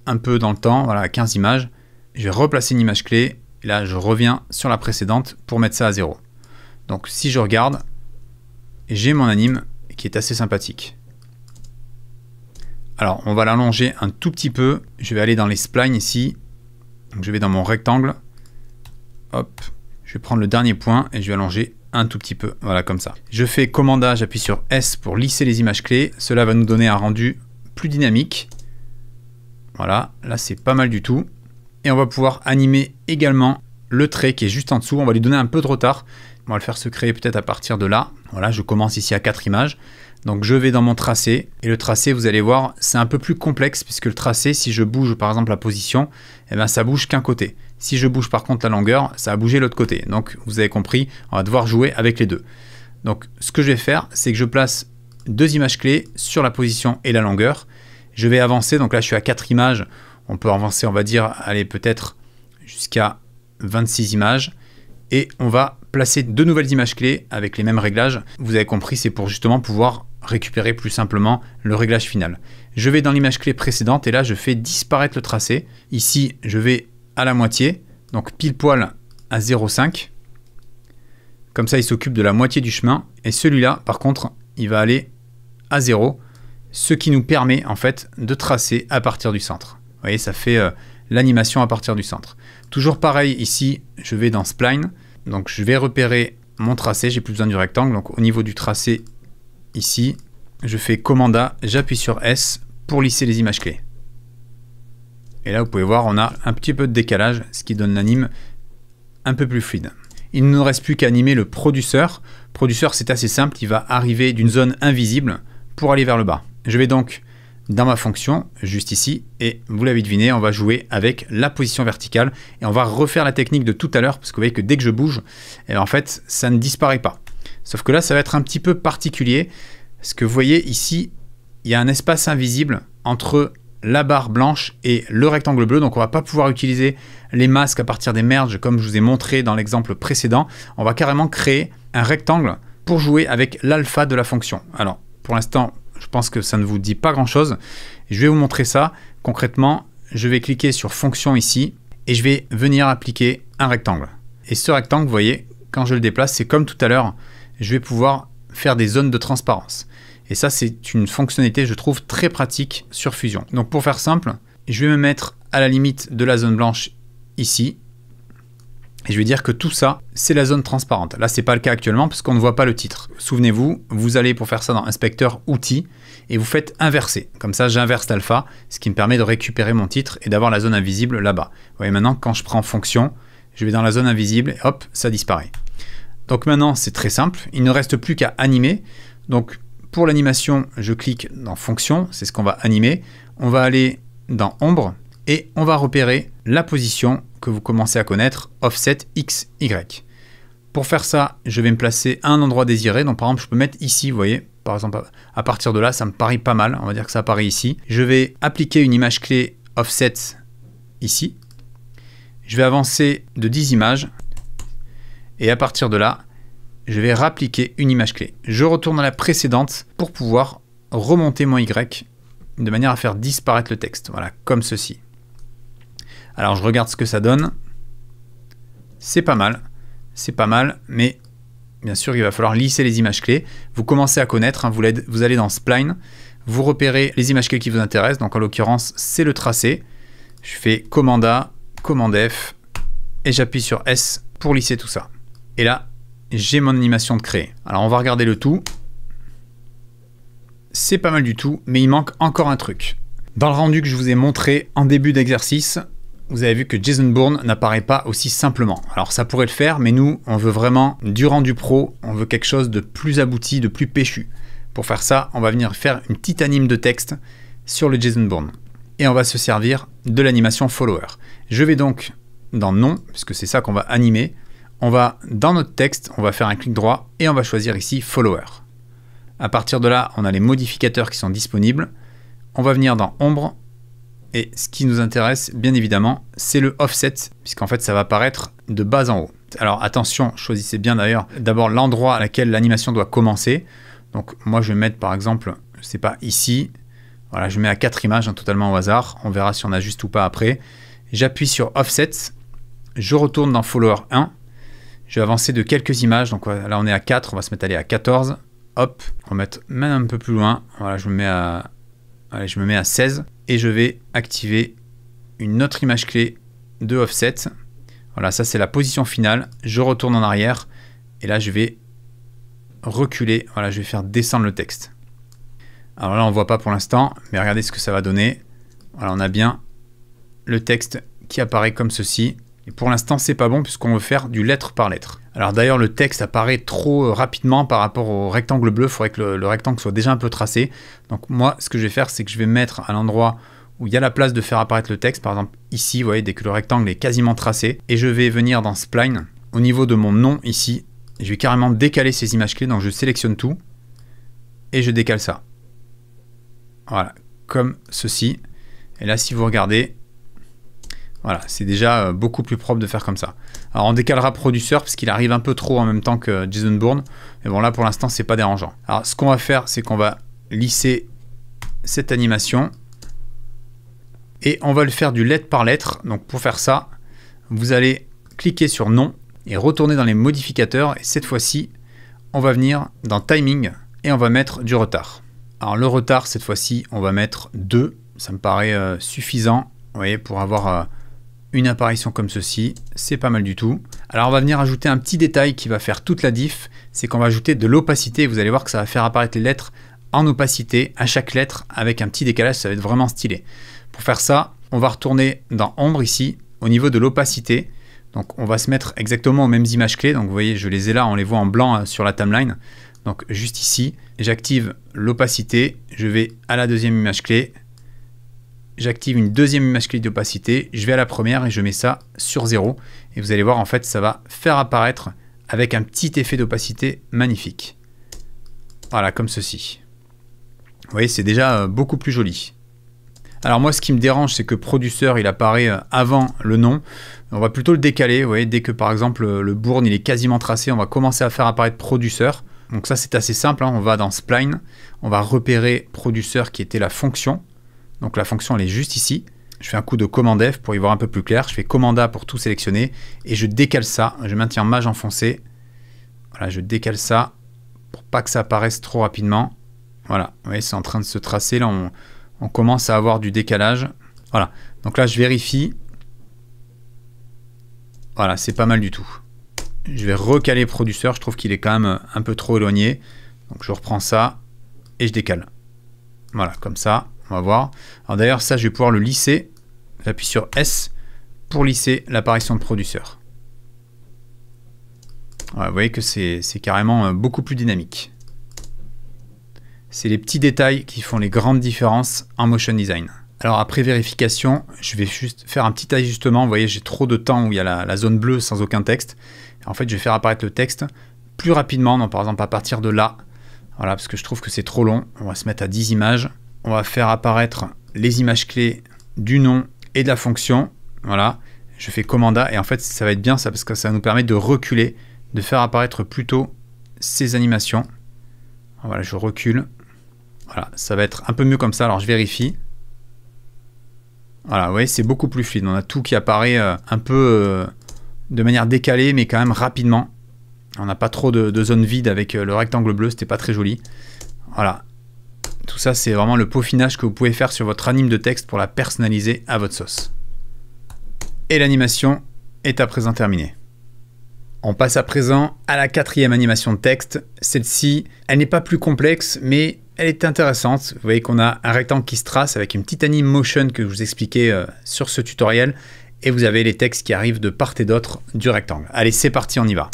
un peu dans le temps, voilà, à 15 images. Je vais replacer une image clé et là, je reviens sur la précédente pour mettre ça à zéro. Donc si je regarde, j'ai mon anime qui est assez sympathique. Alors, on va l'allonger un tout petit peu. Je vais aller dans les splines ici. je vais dans mon rectangle. Hop. Je vais prendre le dernier point et je vais allonger un tout petit peu. Voilà, comme ça. Je fais commandage, j'appuie sur S pour lisser les images clés. Cela va nous donner un rendu plus dynamique. Voilà, là c'est pas mal du tout. Et on va pouvoir animer également le trait qui est juste en dessous. On va lui donner un peu de retard. On va le faire se créer peut-être à partir de là. Voilà, je commence ici à 4 images. Donc je vais dans mon tracé. Et le tracé, vous allez voir, c'est un peu plus complexe puisque le tracé, si je bouge par exemple la position, eh ben, ça bouge qu'un côté. Si je bouge par contre la longueur, ça a bougé l'autre côté. Donc vous avez compris, on va devoir jouer avec les deux. Donc ce que je vais faire, c'est que je place deux images clés sur la position et la longueur. Je vais avancer, donc là je suis à 4 images, on peut avancer, on va dire, aller peut-être jusqu'à 26 images. Et on va placer deux nouvelles images clés avec les mêmes réglages. Vous avez compris, c'est pour justement pouvoir récupérer plus simplement le réglage final. Je vais dans l'image clé précédente et là, je fais disparaître le tracé. Ici, je vais à la moitié, donc pile poil à 0,5. Comme ça, il s'occupe de la moitié du chemin. Et celui-là, par contre, il va aller à 0, ce qui nous permet en fait de tracer à partir du centre. Vous voyez, ça fait euh, l'animation à partir du centre. Toujours pareil ici, je vais dans Spline. Donc je vais repérer mon tracé, j'ai plus besoin du rectangle. Donc au niveau du tracé ici, je fais Commanda. j'appuie sur S pour lisser les images clés. Et là, vous pouvez voir, on a un petit peu de décalage, ce qui donne l'anime un peu plus fluide. Il ne nous reste plus qu'à animer le produceur produceur c'est assez simple, il va arriver d'une zone invisible pour aller vers le bas. Je vais donc dans ma fonction, juste ici. Et vous l'avez deviné, on va jouer avec la position verticale. Et on va refaire la technique de tout à l'heure, parce que vous voyez que dès que je bouge, eh ben, en fait, ça ne disparaît pas. Sauf que là, ça va être un petit peu particulier. Ce que vous voyez ici, il y a un espace invisible entre la barre blanche et le rectangle bleu. Donc on va pas pouvoir utiliser les masques à partir des merges comme je vous ai montré dans l'exemple précédent. On va carrément créer un rectangle pour jouer avec l'alpha de la fonction. Alors pour l'instant, je pense que ça ne vous dit pas grand-chose. Je vais vous montrer ça concrètement. Je vais cliquer sur fonction ici et je vais venir appliquer un rectangle. Et ce rectangle, vous voyez, quand je le déplace, c'est comme tout à l'heure, je vais pouvoir faire des zones de transparence. Et ça, c'est une fonctionnalité, je trouve, très pratique sur Fusion. Donc pour faire simple, je vais me mettre à la limite de la zone blanche ici. Et je vais dire que tout ça, c'est la zone transparente. Là, c'est pas le cas actuellement parce qu'on ne voit pas le titre. Souvenez-vous, vous allez pour faire ça dans inspecteur outils et vous faites inverser. Comme ça, j'inverse l'alpha, ce qui me permet de récupérer mon titre et d'avoir la zone invisible là-bas. Vous voyez maintenant, quand je prends fonction, je vais dans la zone invisible et hop, ça disparaît. Donc maintenant, c'est très simple. Il ne reste plus qu'à animer. Donc pour l'animation, je clique dans fonction, c'est ce qu'on va animer. On va aller dans ombre et on va repérer la position que vous commencez à connaître, offset Y. Pour faire ça, je vais me placer à un endroit désiré. Donc par exemple, je peux mettre ici, vous voyez, par exemple, à partir de là, ça me paraît pas mal. On va dire que ça apparaît ici. Je vais appliquer une image clé offset ici. Je vais avancer de 10 images. Et à partir de là, je vais rappliquer une image clé. Je retourne à la précédente pour pouvoir remonter mon Y de manière à faire disparaître le texte. Voilà, comme ceci. Alors je regarde ce que ça donne. C'est pas mal. C'est pas mal, mais bien sûr, il va falloir lisser les images clés. Vous commencez à connaître, hein, vous, allez dans Spline, vous repérez les images clés qui vous intéressent. Donc en l'occurrence, c'est le tracé. Je fais commande A, commande F, et j'appuie sur S pour lisser tout ça. Et là, j'ai mon animation de créer. Alors on va regarder le tout. C'est pas mal du tout, mais il manque encore un truc. Dans le rendu que je vous ai montré en début d'exercice, vous avez vu que Jason Bourne n'apparaît pas aussi simplement. Alors ça pourrait le faire, mais nous, on veut vraiment durant du pro, on veut quelque chose de plus abouti, de plus péchu. Pour faire ça, on va venir faire une petite anime de texte sur le Jason Bourne. Et on va se servir de l'animation follower. Je vais donc dans nom, puisque c'est ça qu'on va animer. On va dans notre texte, on va faire un clic droit et on va choisir ici follower. À partir de là, on a les modificateurs qui sont disponibles. On va venir dans ombre, et ce qui nous intéresse, bien évidemment, c'est le offset, puisqu'en fait, ça va apparaître de bas en haut. Alors attention, choisissez bien d'ailleurs d'abord l'endroit à laquelle l'animation doit commencer. Donc moi, je vais mettre par exemple, je sais pas, ici. Voilà, je mets à 4 images, hein, totalement au hasard. On verra si on ajuste ou pas après. J'appuie sur Offset. Je retourne dans Follower 1. Je vais avancer de quelques images. Donc là, on est à 4. On va se mettre à aller à 14. Hop. On va mettre même un peu plus loin. Voilà, je me mets à, Allez, je me mets à 16 et je vais activer une autre image clé de offset. Voilà, ça c'est la position finale. Je retourne en arrière et là je vais reculer. Voilà, je vais faire descendre le texte. Alors là on voit pas pour l'instant, mais regardez ce que ça va donner. Voilà, on a bien le texte qui apparaît comme ceci pour l'instant, c'est pas bon puisqu'on veut faire du lettre par lettre. Alors d'ailleurs, le texte apparaît trop euh, rapidement par rapport au rectangle bleu. Il faudrait que le rectangle soit déjà un peu tracé. Donc moi, ce que je vais faire, c'est que je vais mettre à l'endroit où il y a la place de faire apparaître le texte. Par exemple, ici, vous voyez, dès que le rectangle est quasiment tracé. Et je vais venir dans Spline, au niveau de mon nom ici. Je vais carrément décaler ces images clés. Donc je sélectionne tout et je décale ça. Voilà, comme ceci. Et là, si vous regardez, voilà, c'est déjà euh, beaucoup plus propre de faire comme ça. Alors on décalera produceur parce qu'il arrive un peu trop en même temps que Jason Bourne. Mais bon là pour l'instant c'est pas dérangeant. Alors ce qu'on va faire c'est qu'on va lisser cette animation. Et on va le faire du lettre par lettre. Donc pour faire ça, vous allez cliquer sur non et retourner dans les modificateurs. Et cette fois-ci, on va venir dans timing et on va mettre du retard. Alors le retard cette fois-ci on va mettre 2. Ça me paraît euh, suffisant vous voyez, pour avoir... Euh, une apparition comme ceci, c'est pas mal du tout. Alors on va venir ajouter un petit détail qui va faire toute la diff, c'est qu'on va ajouter de l'opacité, vous allez voir que ça va faire apparaître les lettres en opacité à chaque lettre avec un petit décalage, ça va être vraiment stylé. Pour faire ça, on va retourner dans Ombre ici, au niveau de l'opacité. Donc on va se mettre exactement aux mêmes images clés, donc vous voyez je les ai là, on les voit en blanc euh, sur la timeline. Donc juste ici, j'active l'opacité, je vais à la deuxième image clé, j'active une deuxième masculine d'opacité, je vais à la première et je mets ça sur 0. Et vous allez voir, en fait, ça va faire apparaître avec un petit effet d'opacité magnifique. Voilà, comme ceci. Vous voyez, c'est déjà euh, beaucoup plus joli. Alors moi, ce qui me dérange, c'est que produceur il apparaît euh, avant le nom. On va plutôt le décaler, vous voyez, dès que par exemple euh, le bourne, il est quasiment tracé, on va commencer à faire apparaître Produceur. Donc ça, c'est assez simple, hein. on va dans spline, on va repérer Produceur qui était la fonction. Donc la fonction, elle est juste ici. Je fais un coup de commande F pour y voir un peu plus clair. Je fais commande A pour tout sélectionner et je décale ça. Je maintiens mage enfoncé. Voilà, je décale ça pour pas que ça apparaisse trop rapidement. Voilà, vous voyez, c'est en train de se tracer. Là, on, commence à avoir du décalage. Voilà, donc là, je vérifie. Voilà, c'est pas mal du tout. Je vais recaler producteur. Je trouve qu'il est quand même un peu trop éloigné. Donc, je reprends ça et je décale. Voilà, comme ça. On va voir. Alors d'ailleurs, ça, je vais pouvoir le lisser. J'appuie sur S pour lisser l'apparition de producteur. vous voyez que c'est carrément euh, beaucoup plus dynamique. C'est les petits détails qui font les grandes différences en motion design. Alors après vérification, je vais juste faire un petit ajustement. Vous voyez, j'ai trop de temps où il y a la, zone bleue sans aucun texte. En fait, je vais faire apparaître le texte plus rapidement, donc par exemple à partir de là. Voilà, parce que je trouve que c'est trop long. On va se mettre à 10 images on va faire apparaître les images clés du nom et de la fonction. Voilà, je fais commanda et en fait ça va être bien ça parce que ça nous permet de reculer, de faire apparaître plutôt ces animations. Voilà, je recule. Voilà, ça va être un peu mieux comme ça. Alors je vérifie. Voilà, vous voyez, c'est beaucoup plus fluide. On a tout qui apparaît euh, un peu euh, de manière décalée, mais quand même rapidement. On n'a pas trop de, de zone vide avec euh, le rectangle bleu, c'était pas très joli. Voilà, tout ça, c'est vraiment le peaufinage que vous pouvez faire sur votre anime de texte pour la personnaliser à votre sauce. Et l'animation est à présent terminée. On passe à présent à la quatrième animation de texte. Celle-ci, elle n'est pas plus complexe, mais elle est intéressante. Vous voyez qu'on a un rectangle qui se trace avec une petite anime motion que je vous expliquais euh, sur ce tutoriel. Et vous avez les textes qui arrivent de part et d'autre du rectangle. Allez, c'est parti, on y va.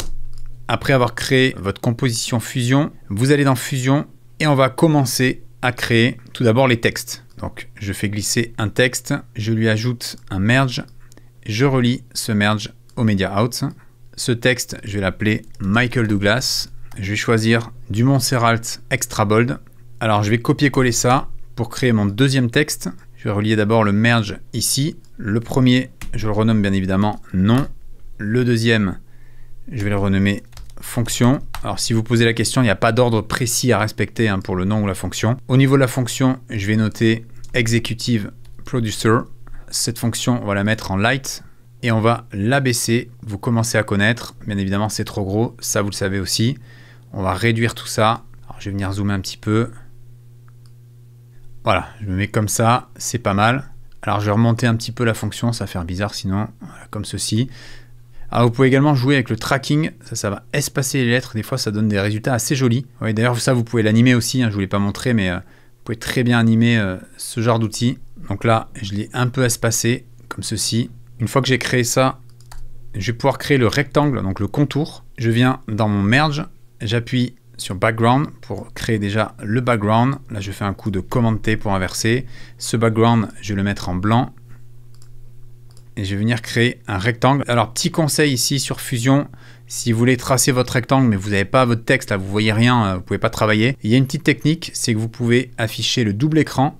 Après avoir créé votre composition Fusion, vous allez dans Fusion et on va commencer à créer tout d'abord les textes. Donc je fais glisser un texte, je lui ajoute un merge, je relie ce merge au media out. Ce texte, je vais l'appeler Michael Douglas. Je vais choisir du Montserrat Extra Bold. Alors je vais copier-coller ça pour créer mon deuxième texte. Je vais relier d'abord le merge ici. Le premier, je le renomme bien évidemment non. Le deuxième, je vais le renommer fonction. Alors si vous posez la question, il n'y a pas d'ordre précis à respecter hein, pour le nom ou la fonction. Au niveau de la fonction, je vais noter executive producer. Cette fonction, on va la mettre en light et on va l'abaisser. Vous commencez à connaître. Bien évidemment, c'est trop gros. Ça, vous le savez aussi. On va réduire tout ça. Alors, je vais venir zoomer un petit peu. Voilà, je me mets comme ça. C'est pas mal. Alors, je vais remonter un petit peu la fonction. Ça va faire bizarre sinon. comme ceci. Ah, vous pouvez également jouer avec le tracking, ça, ça va espacer les lettres, des fois ça donne des résultats assez jolis. D'ailleurs ça vous pouvez l'animer aussi, hein. je ne vous l'ai pas montré, mais euh, vous pouvez très bien animer euh, ce genre d'outil. Donc là, je l'ai un peu espacé, comme ceci. Une fois que j'ai créé ça, je vais pouvoir créer le rectangle, donc le contour. Je viens dans mon merge, j'appuie sur background pour créer déjà le background. Là, je fais un coup de commande T pour inverser. Ce background, je vais le mettre en blanc et je vais venir créer un rectangle. Alors petit conseil ici sur Fusion, si vous voulez tracer votre rectangle mais vous n'avez pas votre texte, là vous voyez rien, euh, vous pouvez pas travailler. Il y a une petite technique, c'est que vous pouvez afficher le double écran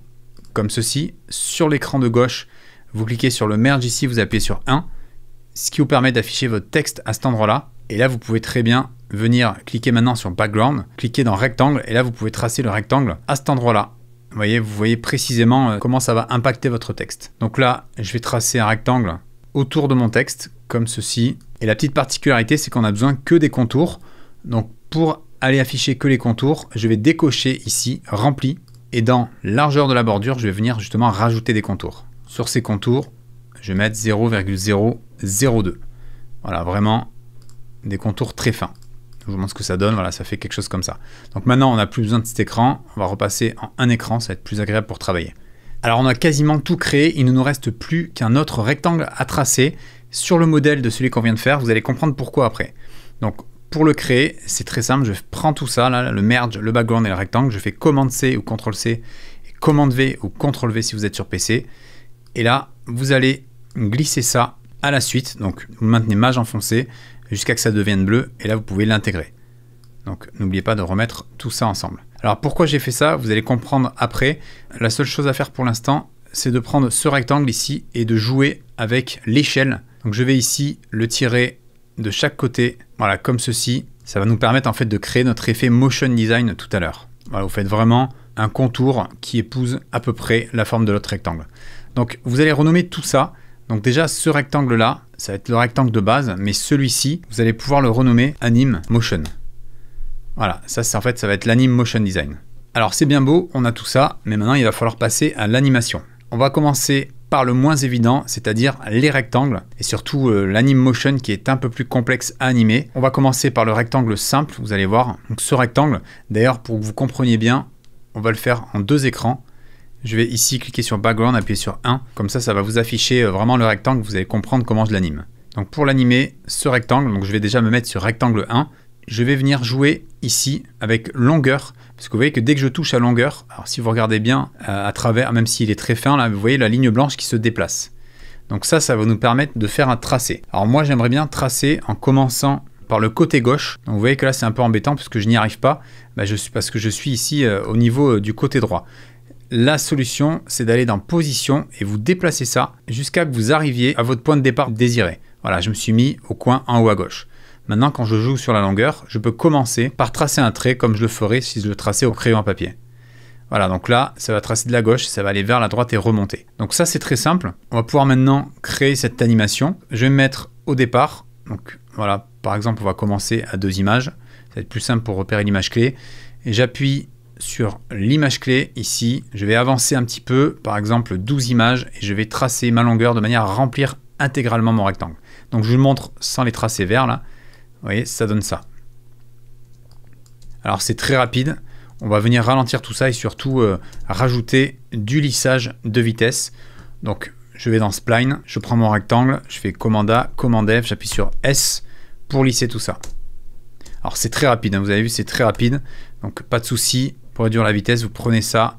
comme ceci sur l'écran de gauche. Vous cliquez sur le merge ici, vous appuyez sur 1, ce qui vous permet d'afficher votre texte à cet endroit-là. Et là vous pouvez très bien venir cliquer maintenant sur background, cliquer dans rectangle et là vous pouvez tracer le rectangle à cet endroit-là. Vous voyez, vous voyez précisément euh, comment ça va impacter votre texte. Donc là, je vais tracer un rectangle autour de mon texte, comme ceci. Et la petite particularité, c'est qu'on a besoin que des contours. Donc pour aller afficher que les contours, je vais décocher ici « Rempli » et dans « Largeur de la bordure », je vais venir justement rajouter des contours. Sur ces contours, je vais mettre 0,002. Voilà, vraiment des contours très fins je vous montre ce que ça donne, voilà, ça fait quelque chose comme ça. Donc maintenant, on n'a plus besoin de cet écran, on va repasser en un écran, ça va être plus agréable pour travailler. Alors on a quasiment tout créé, il ne nous reste plus qu'un autre rectangle à tracer sur le modèle de celui qu'on vient de faire, vous allez comprendre pourquoi après. Donc pour le créer, c'est très simple, je prends tout ça, là, le merge, le background et le rectangle, je fais commande C ou CTRL C, commande V ou CTRL V si vous êtes sur PC, et là vous allez glisser ça à la suite, donc vous maintenez Maj enfoncé, jusqu'à que ça devienne bleu, et là vous pouvez l'intégrer. Donc n'oubliez pas de remettre tout ça ensemble. Alors pourquoi j'ai fait ça, vous allez comprendre après. La seule chose à faire pour l'instant, c'est de prendre ce rectangle ici et de jouer avec l'échelle. Donc je vais ici le tirer de chaque côté, voilà, comme ceci. Ça va nous permettre en fait de créer notre effet motion design tout à l'heure. Voilà, vous faites vraiment un contour qui épouse à peu près la forme de l'autre rectangle. Donc vous allez renommer tout ça. Donc déjà, ce rectangle-là, ça va être le rectangle de base, mais celui-ci, vous allez pouvoir le renommer Anime Motion. Voilà, ça, en fait, ça va être l'Anime Motion Design. Alors c'est bien beau, on a tout ça, mais maintenant il va falloir passer à l'animation. On va commencer par le moins évident, c'est-à-dire les rectangles, et surtout euh, l'anime motion qui est un peu plus complexe à animer. On va commencer par le rectangle simple, vous allez voir. Donc ce rectangle, d'ailleurs pour que vous compreniez bien, on va le faire en deux écrans. Je vais ici cliquer sur Background, appuyer sur 1. Comme ça, ça va vous afficher euh, vraiment le rectangle. Vous allez comprendre comment je l'anime. Donc pour l'animer, ce rectangle, donc je vais déjà me mettre sur rectangle 1. Je vais venir jouer ici avec longueur. Parce que vous voyez que dès que je touche à longueur, alors si vous regardez bien euh, à travers, même s'il est très fin, là, vous voyez la ligne blanche qui se déplace. Donc ça, ça va nous permettre de faire un tracé. Alors moi, j'aimerais bien tracer en commençant par le côté gauche. vous voyez que là, c'est un peu embêtant parce que je n'y arrive pas. Bah, je suis, parce que je suis ici euh, au niveau du côté droit la solution, c'est d'aller dans position et vous déplacer ça jusqu'à que vous arriviez à votre point de départ désiré. Voilà, je me suis mis au coin en haut à gauche. Maintenant, quand je joue sur la longueur, je peux commencer par tracer un trait comme je le ferais si je le traçais au crayon à papier. Voilà, donc là, ça va tracer de la gauche, ça va aller vers la droite et remonter. Donc ça, c'est très simple. On va pouvoir maintenant créer cette animation. Je vais me mettre au départ. Donc voilà, par exemple, on va commencer à deux images. Ça va être plus simple pour repérer l'image clé. Et j'appuie sur l'image clé ici. Je vais avancer un petit peu, par exemple 12 images, et je vais tracer ma longueur de manière à remplir intégralement mon rectangle. Donc je vous le montre sans les tracer verts là. Vous voyez, ça donne ça. Alors c'est très rapide. On va venir ralentir tout ça et surtout euh, rajouter du lissage de vitesse. Donc je vais dans Spline, je prends mon rectangle, je fais commande A, commande F, j'appuie sur S pour lisser tout ça. Alors c'est très rapide, hein. vous avez vu c'est très rapide, donc pas de souci, pour réduire la vitesse, vous prenez ça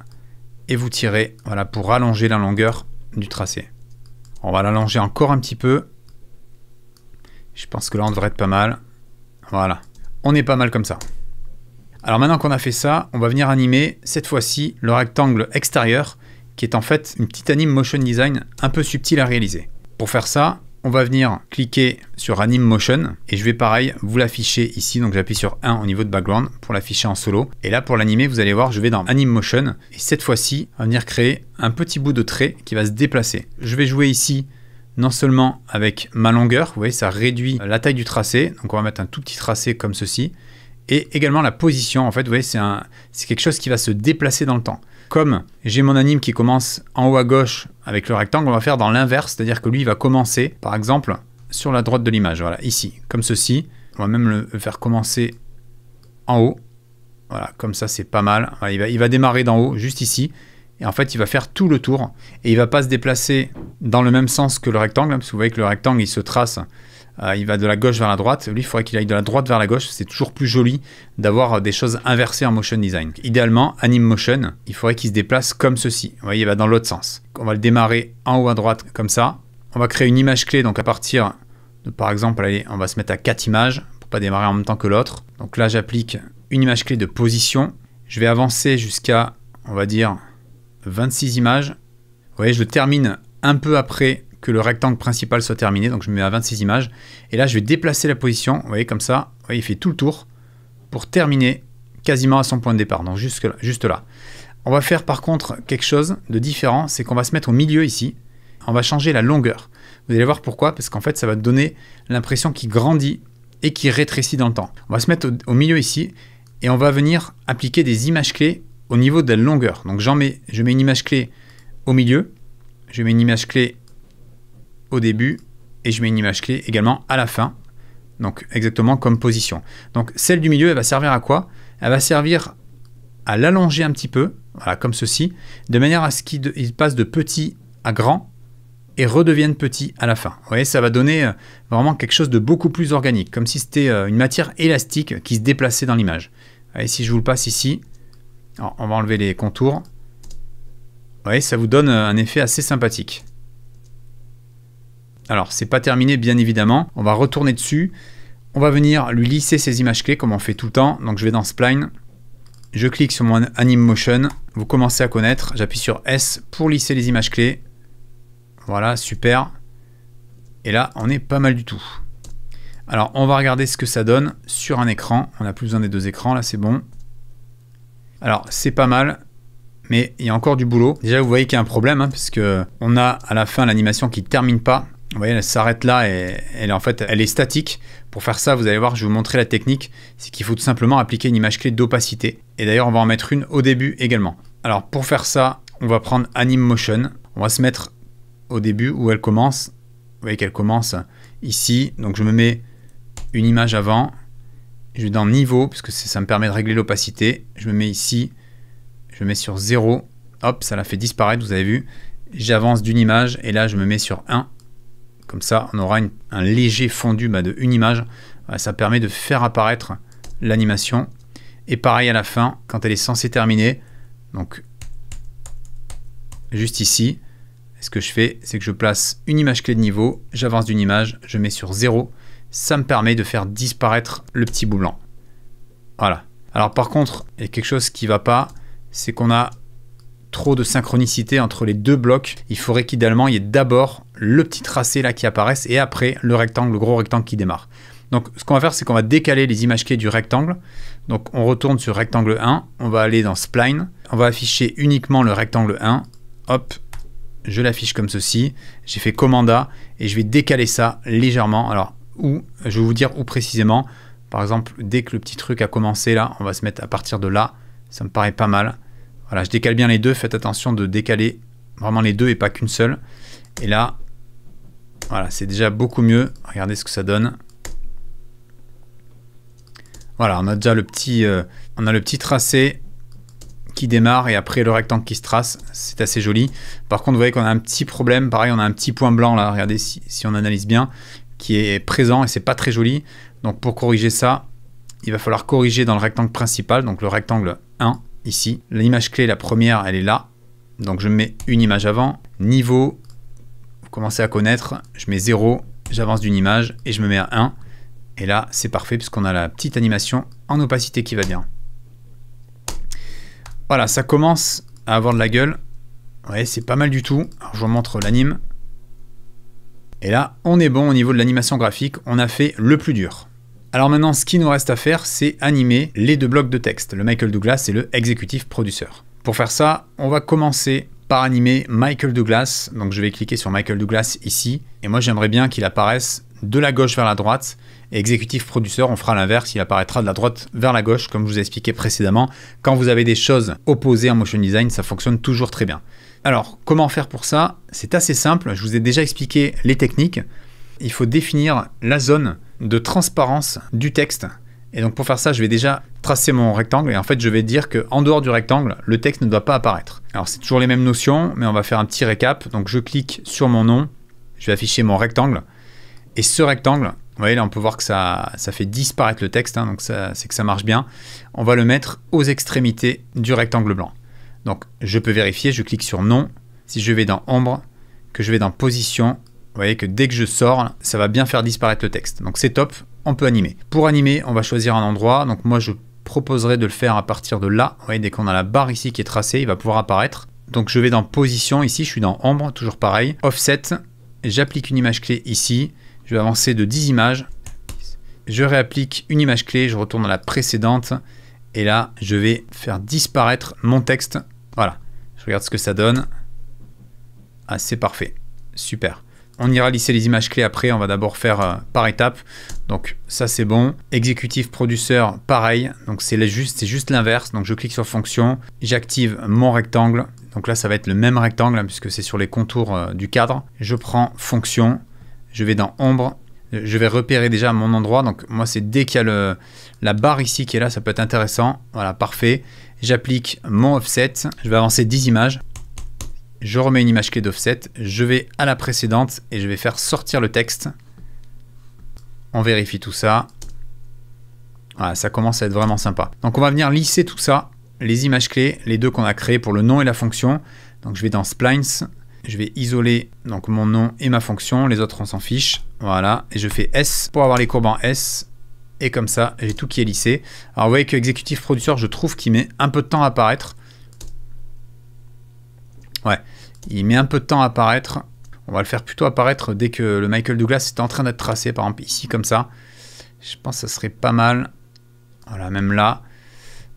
et vous tirez voilà, pour allonger la longueur du tracé. On va l'allonger encore un petit peu. Je pense que là, on devrait être pas mal. Voilà. On est pas mal comme ça. Alors maintenant qu'on a fait ça, on va venir animer cette fois-ci le rectangle extérieur qui est en fait une petite anime motion design un peu subtile à réaliser. Pour faire ça, on va venir cliquer sur Anime Motion et je vais pareil vous l'afficher ici. Donc j'appuie sur 1 au niveau de background pour l'afficher en solo. Et là pour l'animer, vous allez voir, je vais dans Anime Motion et cette fois-ci, on va venir créer un petit bout de trait qui va se déplacer. Je vais jouer ici non seulement avec ma longueur, vous voyez, ça réduit la taille du tracé. Donc on va mettre un tout petit tracé comme ceci. Et également la position, en fait, vous voyez, c'est quelque chose qui va se déplacer dans le temps. Comme j'ai mon anime qui commence en haut à gauche avec le rectangle, on va faire dans l'inverse, c'est-à-dire que lui, il va commencer, par exemple, sur la droite de l'image, voilà, ici, comme ceci. On va même le faire commencer en haut. Voilà, comme ça, c'est pas mal. il, va, démarrer d'en haut, juste ici. Et en fait, il va faire tout le tour. Et il va pas se déplacer dans le même sens que le rectangle, hein, parce que vous voyez que le rectangle, il se trace euh, il va de la gauche vers la droite. Lui, il faudrait qu'il aille de la droite vers la gauche. C'est toujours plus joli d'avoir euh, des choses inversées en motion design. Idéalement, anime motion. il faudrait qu'il se déplace comme ceci. Vous voyez, il va dans l'autre sens. On va le démarrer en haut à droite comme ça. On va créer une image clé, donc à partir de, par exemple, allez, on va se mettre à 4 images pour pas démarrer en même temps que l'autre. Donc là, j'applique une image clé de position. Je vais avancer jusqu'à, on va dire, 26 images. Vous voyez, je le termine un peu après que le rectangle principal soit terminé. Donc je me mets à 26 images. Et là, je vais déplacer la position. Vous voyez, comme ça, vous il fait tout le tour pour terminer quasiment à son point de départ. Donc juste là. On va faire par contre quelque chose de différent. C'est qu'on va se mettre au milieu ici. On va changer la longueur. Vous allez voir pourquoi. Parce qu'en fait, ça va donner l'impression qu'il grandit et qu'il rétrécit dans le temps. On va se mettre au, au milieu ici. Et on va venir appliquer des images clés au niveau de la longueur. Donc j'en mets, je mets une image clé au milieu, je mets une image clé au début et je mets une image clé également à la fin. Donc exactement comme position. Donc celle du milieu, elle va servir à quoi Elle va servir à l'allonger un petit peu, voilà, comme ceci, de manière à ce qu'il passe de petit à grand et redevienne petit à la fin. Vous voyez, ça va donner euh, vraiment quelque chose de beaucoup plus organique, comme si c'était euh, une matière élastique qui se déplaçait dans l'image. Et si je vous le passe ici, on va enlever les contours. Vous voyez, ça vous donne euh, un effet assez sympathique. Alors, c'est pas terminé, bien évidemment. On va retourner dessus. On va venir lui lisser ses images clés, comme on fait tout le temps. Donc, je vais dans Spline. Je clique sur mon motion. Vous commencez à connaître. J'appuie sur S pour lisser les images clés. Voilà, super. Et là, on est pas mal du tout. Alors, on va regarder ce que ça donne sur un écran. On n'a plus besoin des deux écrans, là, c'est bon. Alors, c'est pas mal, mais il y a encore du boulot. Déjà, vous voyez qu'il y a un problème, hein, parce que on a à la fin l'animation qui ne termine pas. Vous voyez, elle s'arrête là et elle, en fait, elle est statique. Pour faire ça, vous allez voir, je vais vous montrer la technique. C'est qu'il faut tout simplement appliquer une image clé d'opacité. Et d'ailleurs, on va en mettre une au début également. Alors pour faire ça, on va prendre Motion. On va se mettre au début où elle commence. Vous voyez qu'elle commence ici. Donc je me mets une image avant. Je vais dans niveau, puisque ça me permet de régler l'opacité. Je me mets ici. Je me mets sur 0. Hop, ça la fait disparaître, vous avez vu. J'avance d'une image et là, je me mets sur 1. Comme ça, on aura un léger fondu bah, de une image. Ça permet de faire apparaître l'animation. Et pareil à la fin, quand elle est censée terminer, donc juste ici, ce que je fais, c'est que je place une image clé de niveau, j'avance d'une image, je mets sur 0. Ça me permet de faire disparaître le petit bout blanc. Voilà. Alors par contre, il y a quelque chose qui ne va pas, c'est qu'on a trop de synchronicité entre les deux blocs. Il faudrait qu'idéalement, il y ait d'abord le petit tracé là qui apparaît et après le rectangle, le gros rectangle qui démarre. Donc ce qu'on va faire, c'est qu'on va décaler les images clés du rectangle. Donc on retourne sur rectangle 1, on va aller dans Spline, on va afficher uniquement le rectangle 1. Hop, je l'affiche comme ceci. J'ai fait commanda et je vais décaler ça légèrement. Alors où, je vais vous dire où précisément. Par exemple, dès que le petit truc a commencé là, on va se mettre à partir de là. Ça me paraît pas mal. Voilà, je décale bien les deux. Faites attention de décaler vraiment les deux et pas qu'une seule. Et là, voilà, c'est déjà beaucoup mieux. Regardez ce que ça donne. Voilà, on a déjà le petit, euh, on a le petit tracé qui démarre et après le rectangle qui se trace. C'est assez joli. Par contre, vous voyez qu'on a un petit problème. Pareil, on a un petit point blanc là. Regardez si, si on analyse bien, qui est présent et c'est pas très joli. Donc pour corriger ça, il va falloir corriger dans le rectangle principal, donc le rectangle 1 ici. L'image clé, la première, elle est là. Donc je mets une image avant. Niveau, commencer à connaître, je mets 0, j'avance d'une image et je me mets à 1. Et là, c'est parfait puisqu'on a la petite animation en opacité qui va bien. Voilà, ça commence à avoir de la gueule. Ouais, c'est pas mal du tout. je vous montre l'anime. Et là, on est bon au niveau de l'animation graphique. On a fait le plus dur. Alors maintenant, ce qu'il nous reste à faire, c'est animer les deux blocs de texte, le Michael Douglas et le Executive produceur Pour faire ça, on va commencer par animé Michael Douglas. Donc je vais cliquer sur Michael Douglas ici. Et moi j'aimerais bien qu'il apparaisse de la gauche vers la droite. Et exécutif producteur, on fera l'inverse, il apparaîtra de la droite vers la gauche, comme je vous ai expliqué précédemment. Quand vous avez des choses opposées en motion design, ça fonctionne toujours très bien. Alors, comment faire pour ça C'est assez simple, je vous ai déjà expliqué les techniques. Il faut définir la zone de transparence du texte et donc pour faire ça, je vais déjà tracer mon rectangle et en fait je vais dire que en dehors du rectangle, le texte ne doit pas apparaître. Alors c'est toujours les mêmes notions, mais on va faire un petit récap. Donc je clique sur mon nom, je vais afficher mon rectangle et ce rectangle, vous voyez là on peut voir que ça, fait disparaître le texte, hein. donc c'est que ça marche bien. On va le mettre aux extrémités du rectangle blanc. Donc je peux vérifier, je clique sur nom. Si je vais dans ombre, que je vais dans position, vous voyez que dès que je sors, ça va bien faire disparaître le texte. Donc c'est top, on peut animer. Pour animer, on va choisir un endroit. Donc moi, je proposerai de le faire à partir de là. Vous dès qu'on a la barre ici qui est tracée, il va pouvoir apparaître. Donc je vais dans position ici, je suis dans ombre, toujours pareil. Offset, j'applique une image clé ici. Je vais avancer de 10 images. Je réapplique une image clé, je retourne à la précédente. Et là, je vais faire disparaître mon texte. Voilà, je regarde ce que ça donne. Ah, c'est parfait, super. On ira lisser les images clés après, on va d'abord faire euh, par étapes. Donc ça c'est bon. Exécutif produceur, pareil. Donc c'est juste, juste l'inverse. Donc je clique sur fonction, j'active mon rectangle. Donc là ça va être le même rectangle hein, puisque c'est sur les contours euh, du cadre. Je prends fonction, je vais dans ombre, je vais repérer déjà mon endroit. Donc moi, c'est dès qu'il y a la barre ici qui est là, ça peut être intéressant. Voilà, parfait. J'applique mon offset. Je vais avancer 10 images je remets une image clé d'offset, je vais à la précédente et je vais faire sortir le texte. On vérifie tout ça. Voilà, ça commence à être vraiment sympa. Donc on va venir lisser tout ça, les images clés, les deux qu'on a créées pour le nom et la fonction. Donc je vais dans Splines, je vais isoler donc mon nom et ma fonction, les autres on s'en fiche. Voilà, et je fais S pour avoir les courbes en S. Et comme ça, j'ai tout qui est lissé. Alors vous voyez que Executive Producer, je trouve qu'il met un peu de temps à apparaître. Ouais, il met un peu de temps à apparaître. On va le faire plutôt apparaître dès que le Michael Douglas est en train d'être tracé, par exemple ici comme ça. Je pense que ça serait pas mal. Voilà, même là.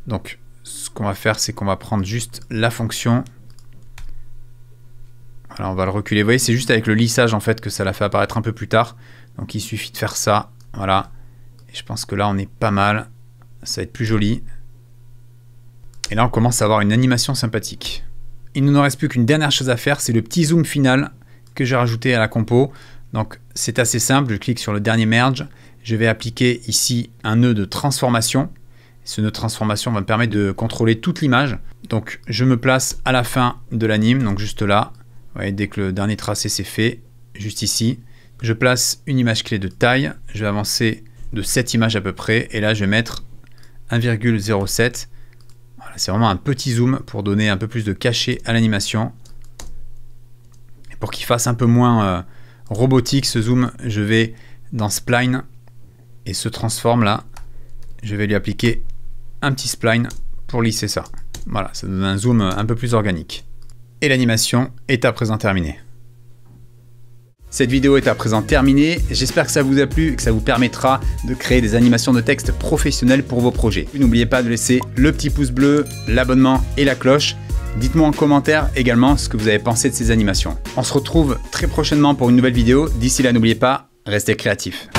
Donc ce qu'on va faire, c'est qu'on va prendre juste la fonction. Voilà, on va le reculer. Vous voyez, c'est juste avec le lissage en fait que ça l'a fait apparaître un peu plus tard. Donc il suffit de faire ça. Voilà. Et je pense que là, on est pas mal. Ça va être plus joli. Et là, on commence à avoir une animation sympathique il ne nous reste plus qu'une dernière chose à faire, c'est le petit zoom final que j'ai rajouté à la compo. Donc c'est assez simple, je clique sur le dernier merge, je vais appliquer ici un nœud de transformation. Ce nœud de transformation va me permettre de contrôler toute l'image. Donc je me place à la fin de l'anime, donc juste là. Vous voyez, dès que le dernier tracé s'est fait, juste ici. Je place une image clé de taille, je vais avancer de cette image à peu près, et là je vais mettre 1,07 c'est vraiment un petit zoom pour donner un peu plus de cachet à l'animation. Et pour qu'il fasse un peu moins euh, robotique ce zoom, je vais dans Spline et ce transforme là, je vais lui appliquer un petit spline pour lisser ça. Voilà, ça donne un zoom euh, un peu plus organique. Et l'animation est à présent terminée. Cette vidéo est à présent terminée, j'espère que ça vous a plu et que ça vous permettra de créer des animations de texte professionnelles pour vos projets. N'oubliez pas de laisser le petit pouce bleu, l'abonnement et la cloche. Dites-moi en commentaire également ce que vous avez pensé de ces animations. On se retrouve très prochainement pour une nouvelle vidéo, d'ici là n'oubliez pas, restez créatifs.